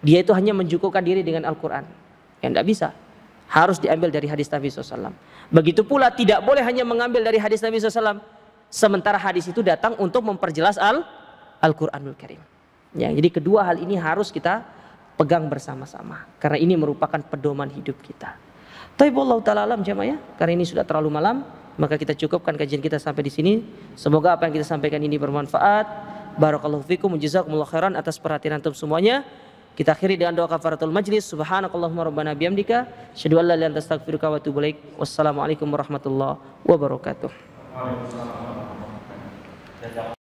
dia itu hanya mencukupkan diri dengan Al-Quran. yang tidak bisa. Harus diambil dari hadis Nabi SAW. Begitu pula tidak boleh hanya mengambil dari hadis Nabi SAW. Sementara hadis itu datang untuk memperjelas Al Al-Quranul Karim. Ya, jadi kedua hal ini harus kita pegang bersama-sama. Karena ini merupakan pedoman hidup kita. Tapi Allah ta'ala alam jamaah ya. Karena ini sudah terlalu malam. Maka kita cukupkan kajian kita sampai di sini. Semoga apa yang kita sampaikan ini bermanfaat. Barakallahu fikum. Jazakumullah khairan atas perhatian antum semuanya. Kita akhiri dengan doa kafaratul majlis. Subhanakallahumma rabbana bihamdika, syadu an la ilaha illa astaghfiruka wa atubu ilaik. Wassalamualaikum warahmatullahi wabarakatuh.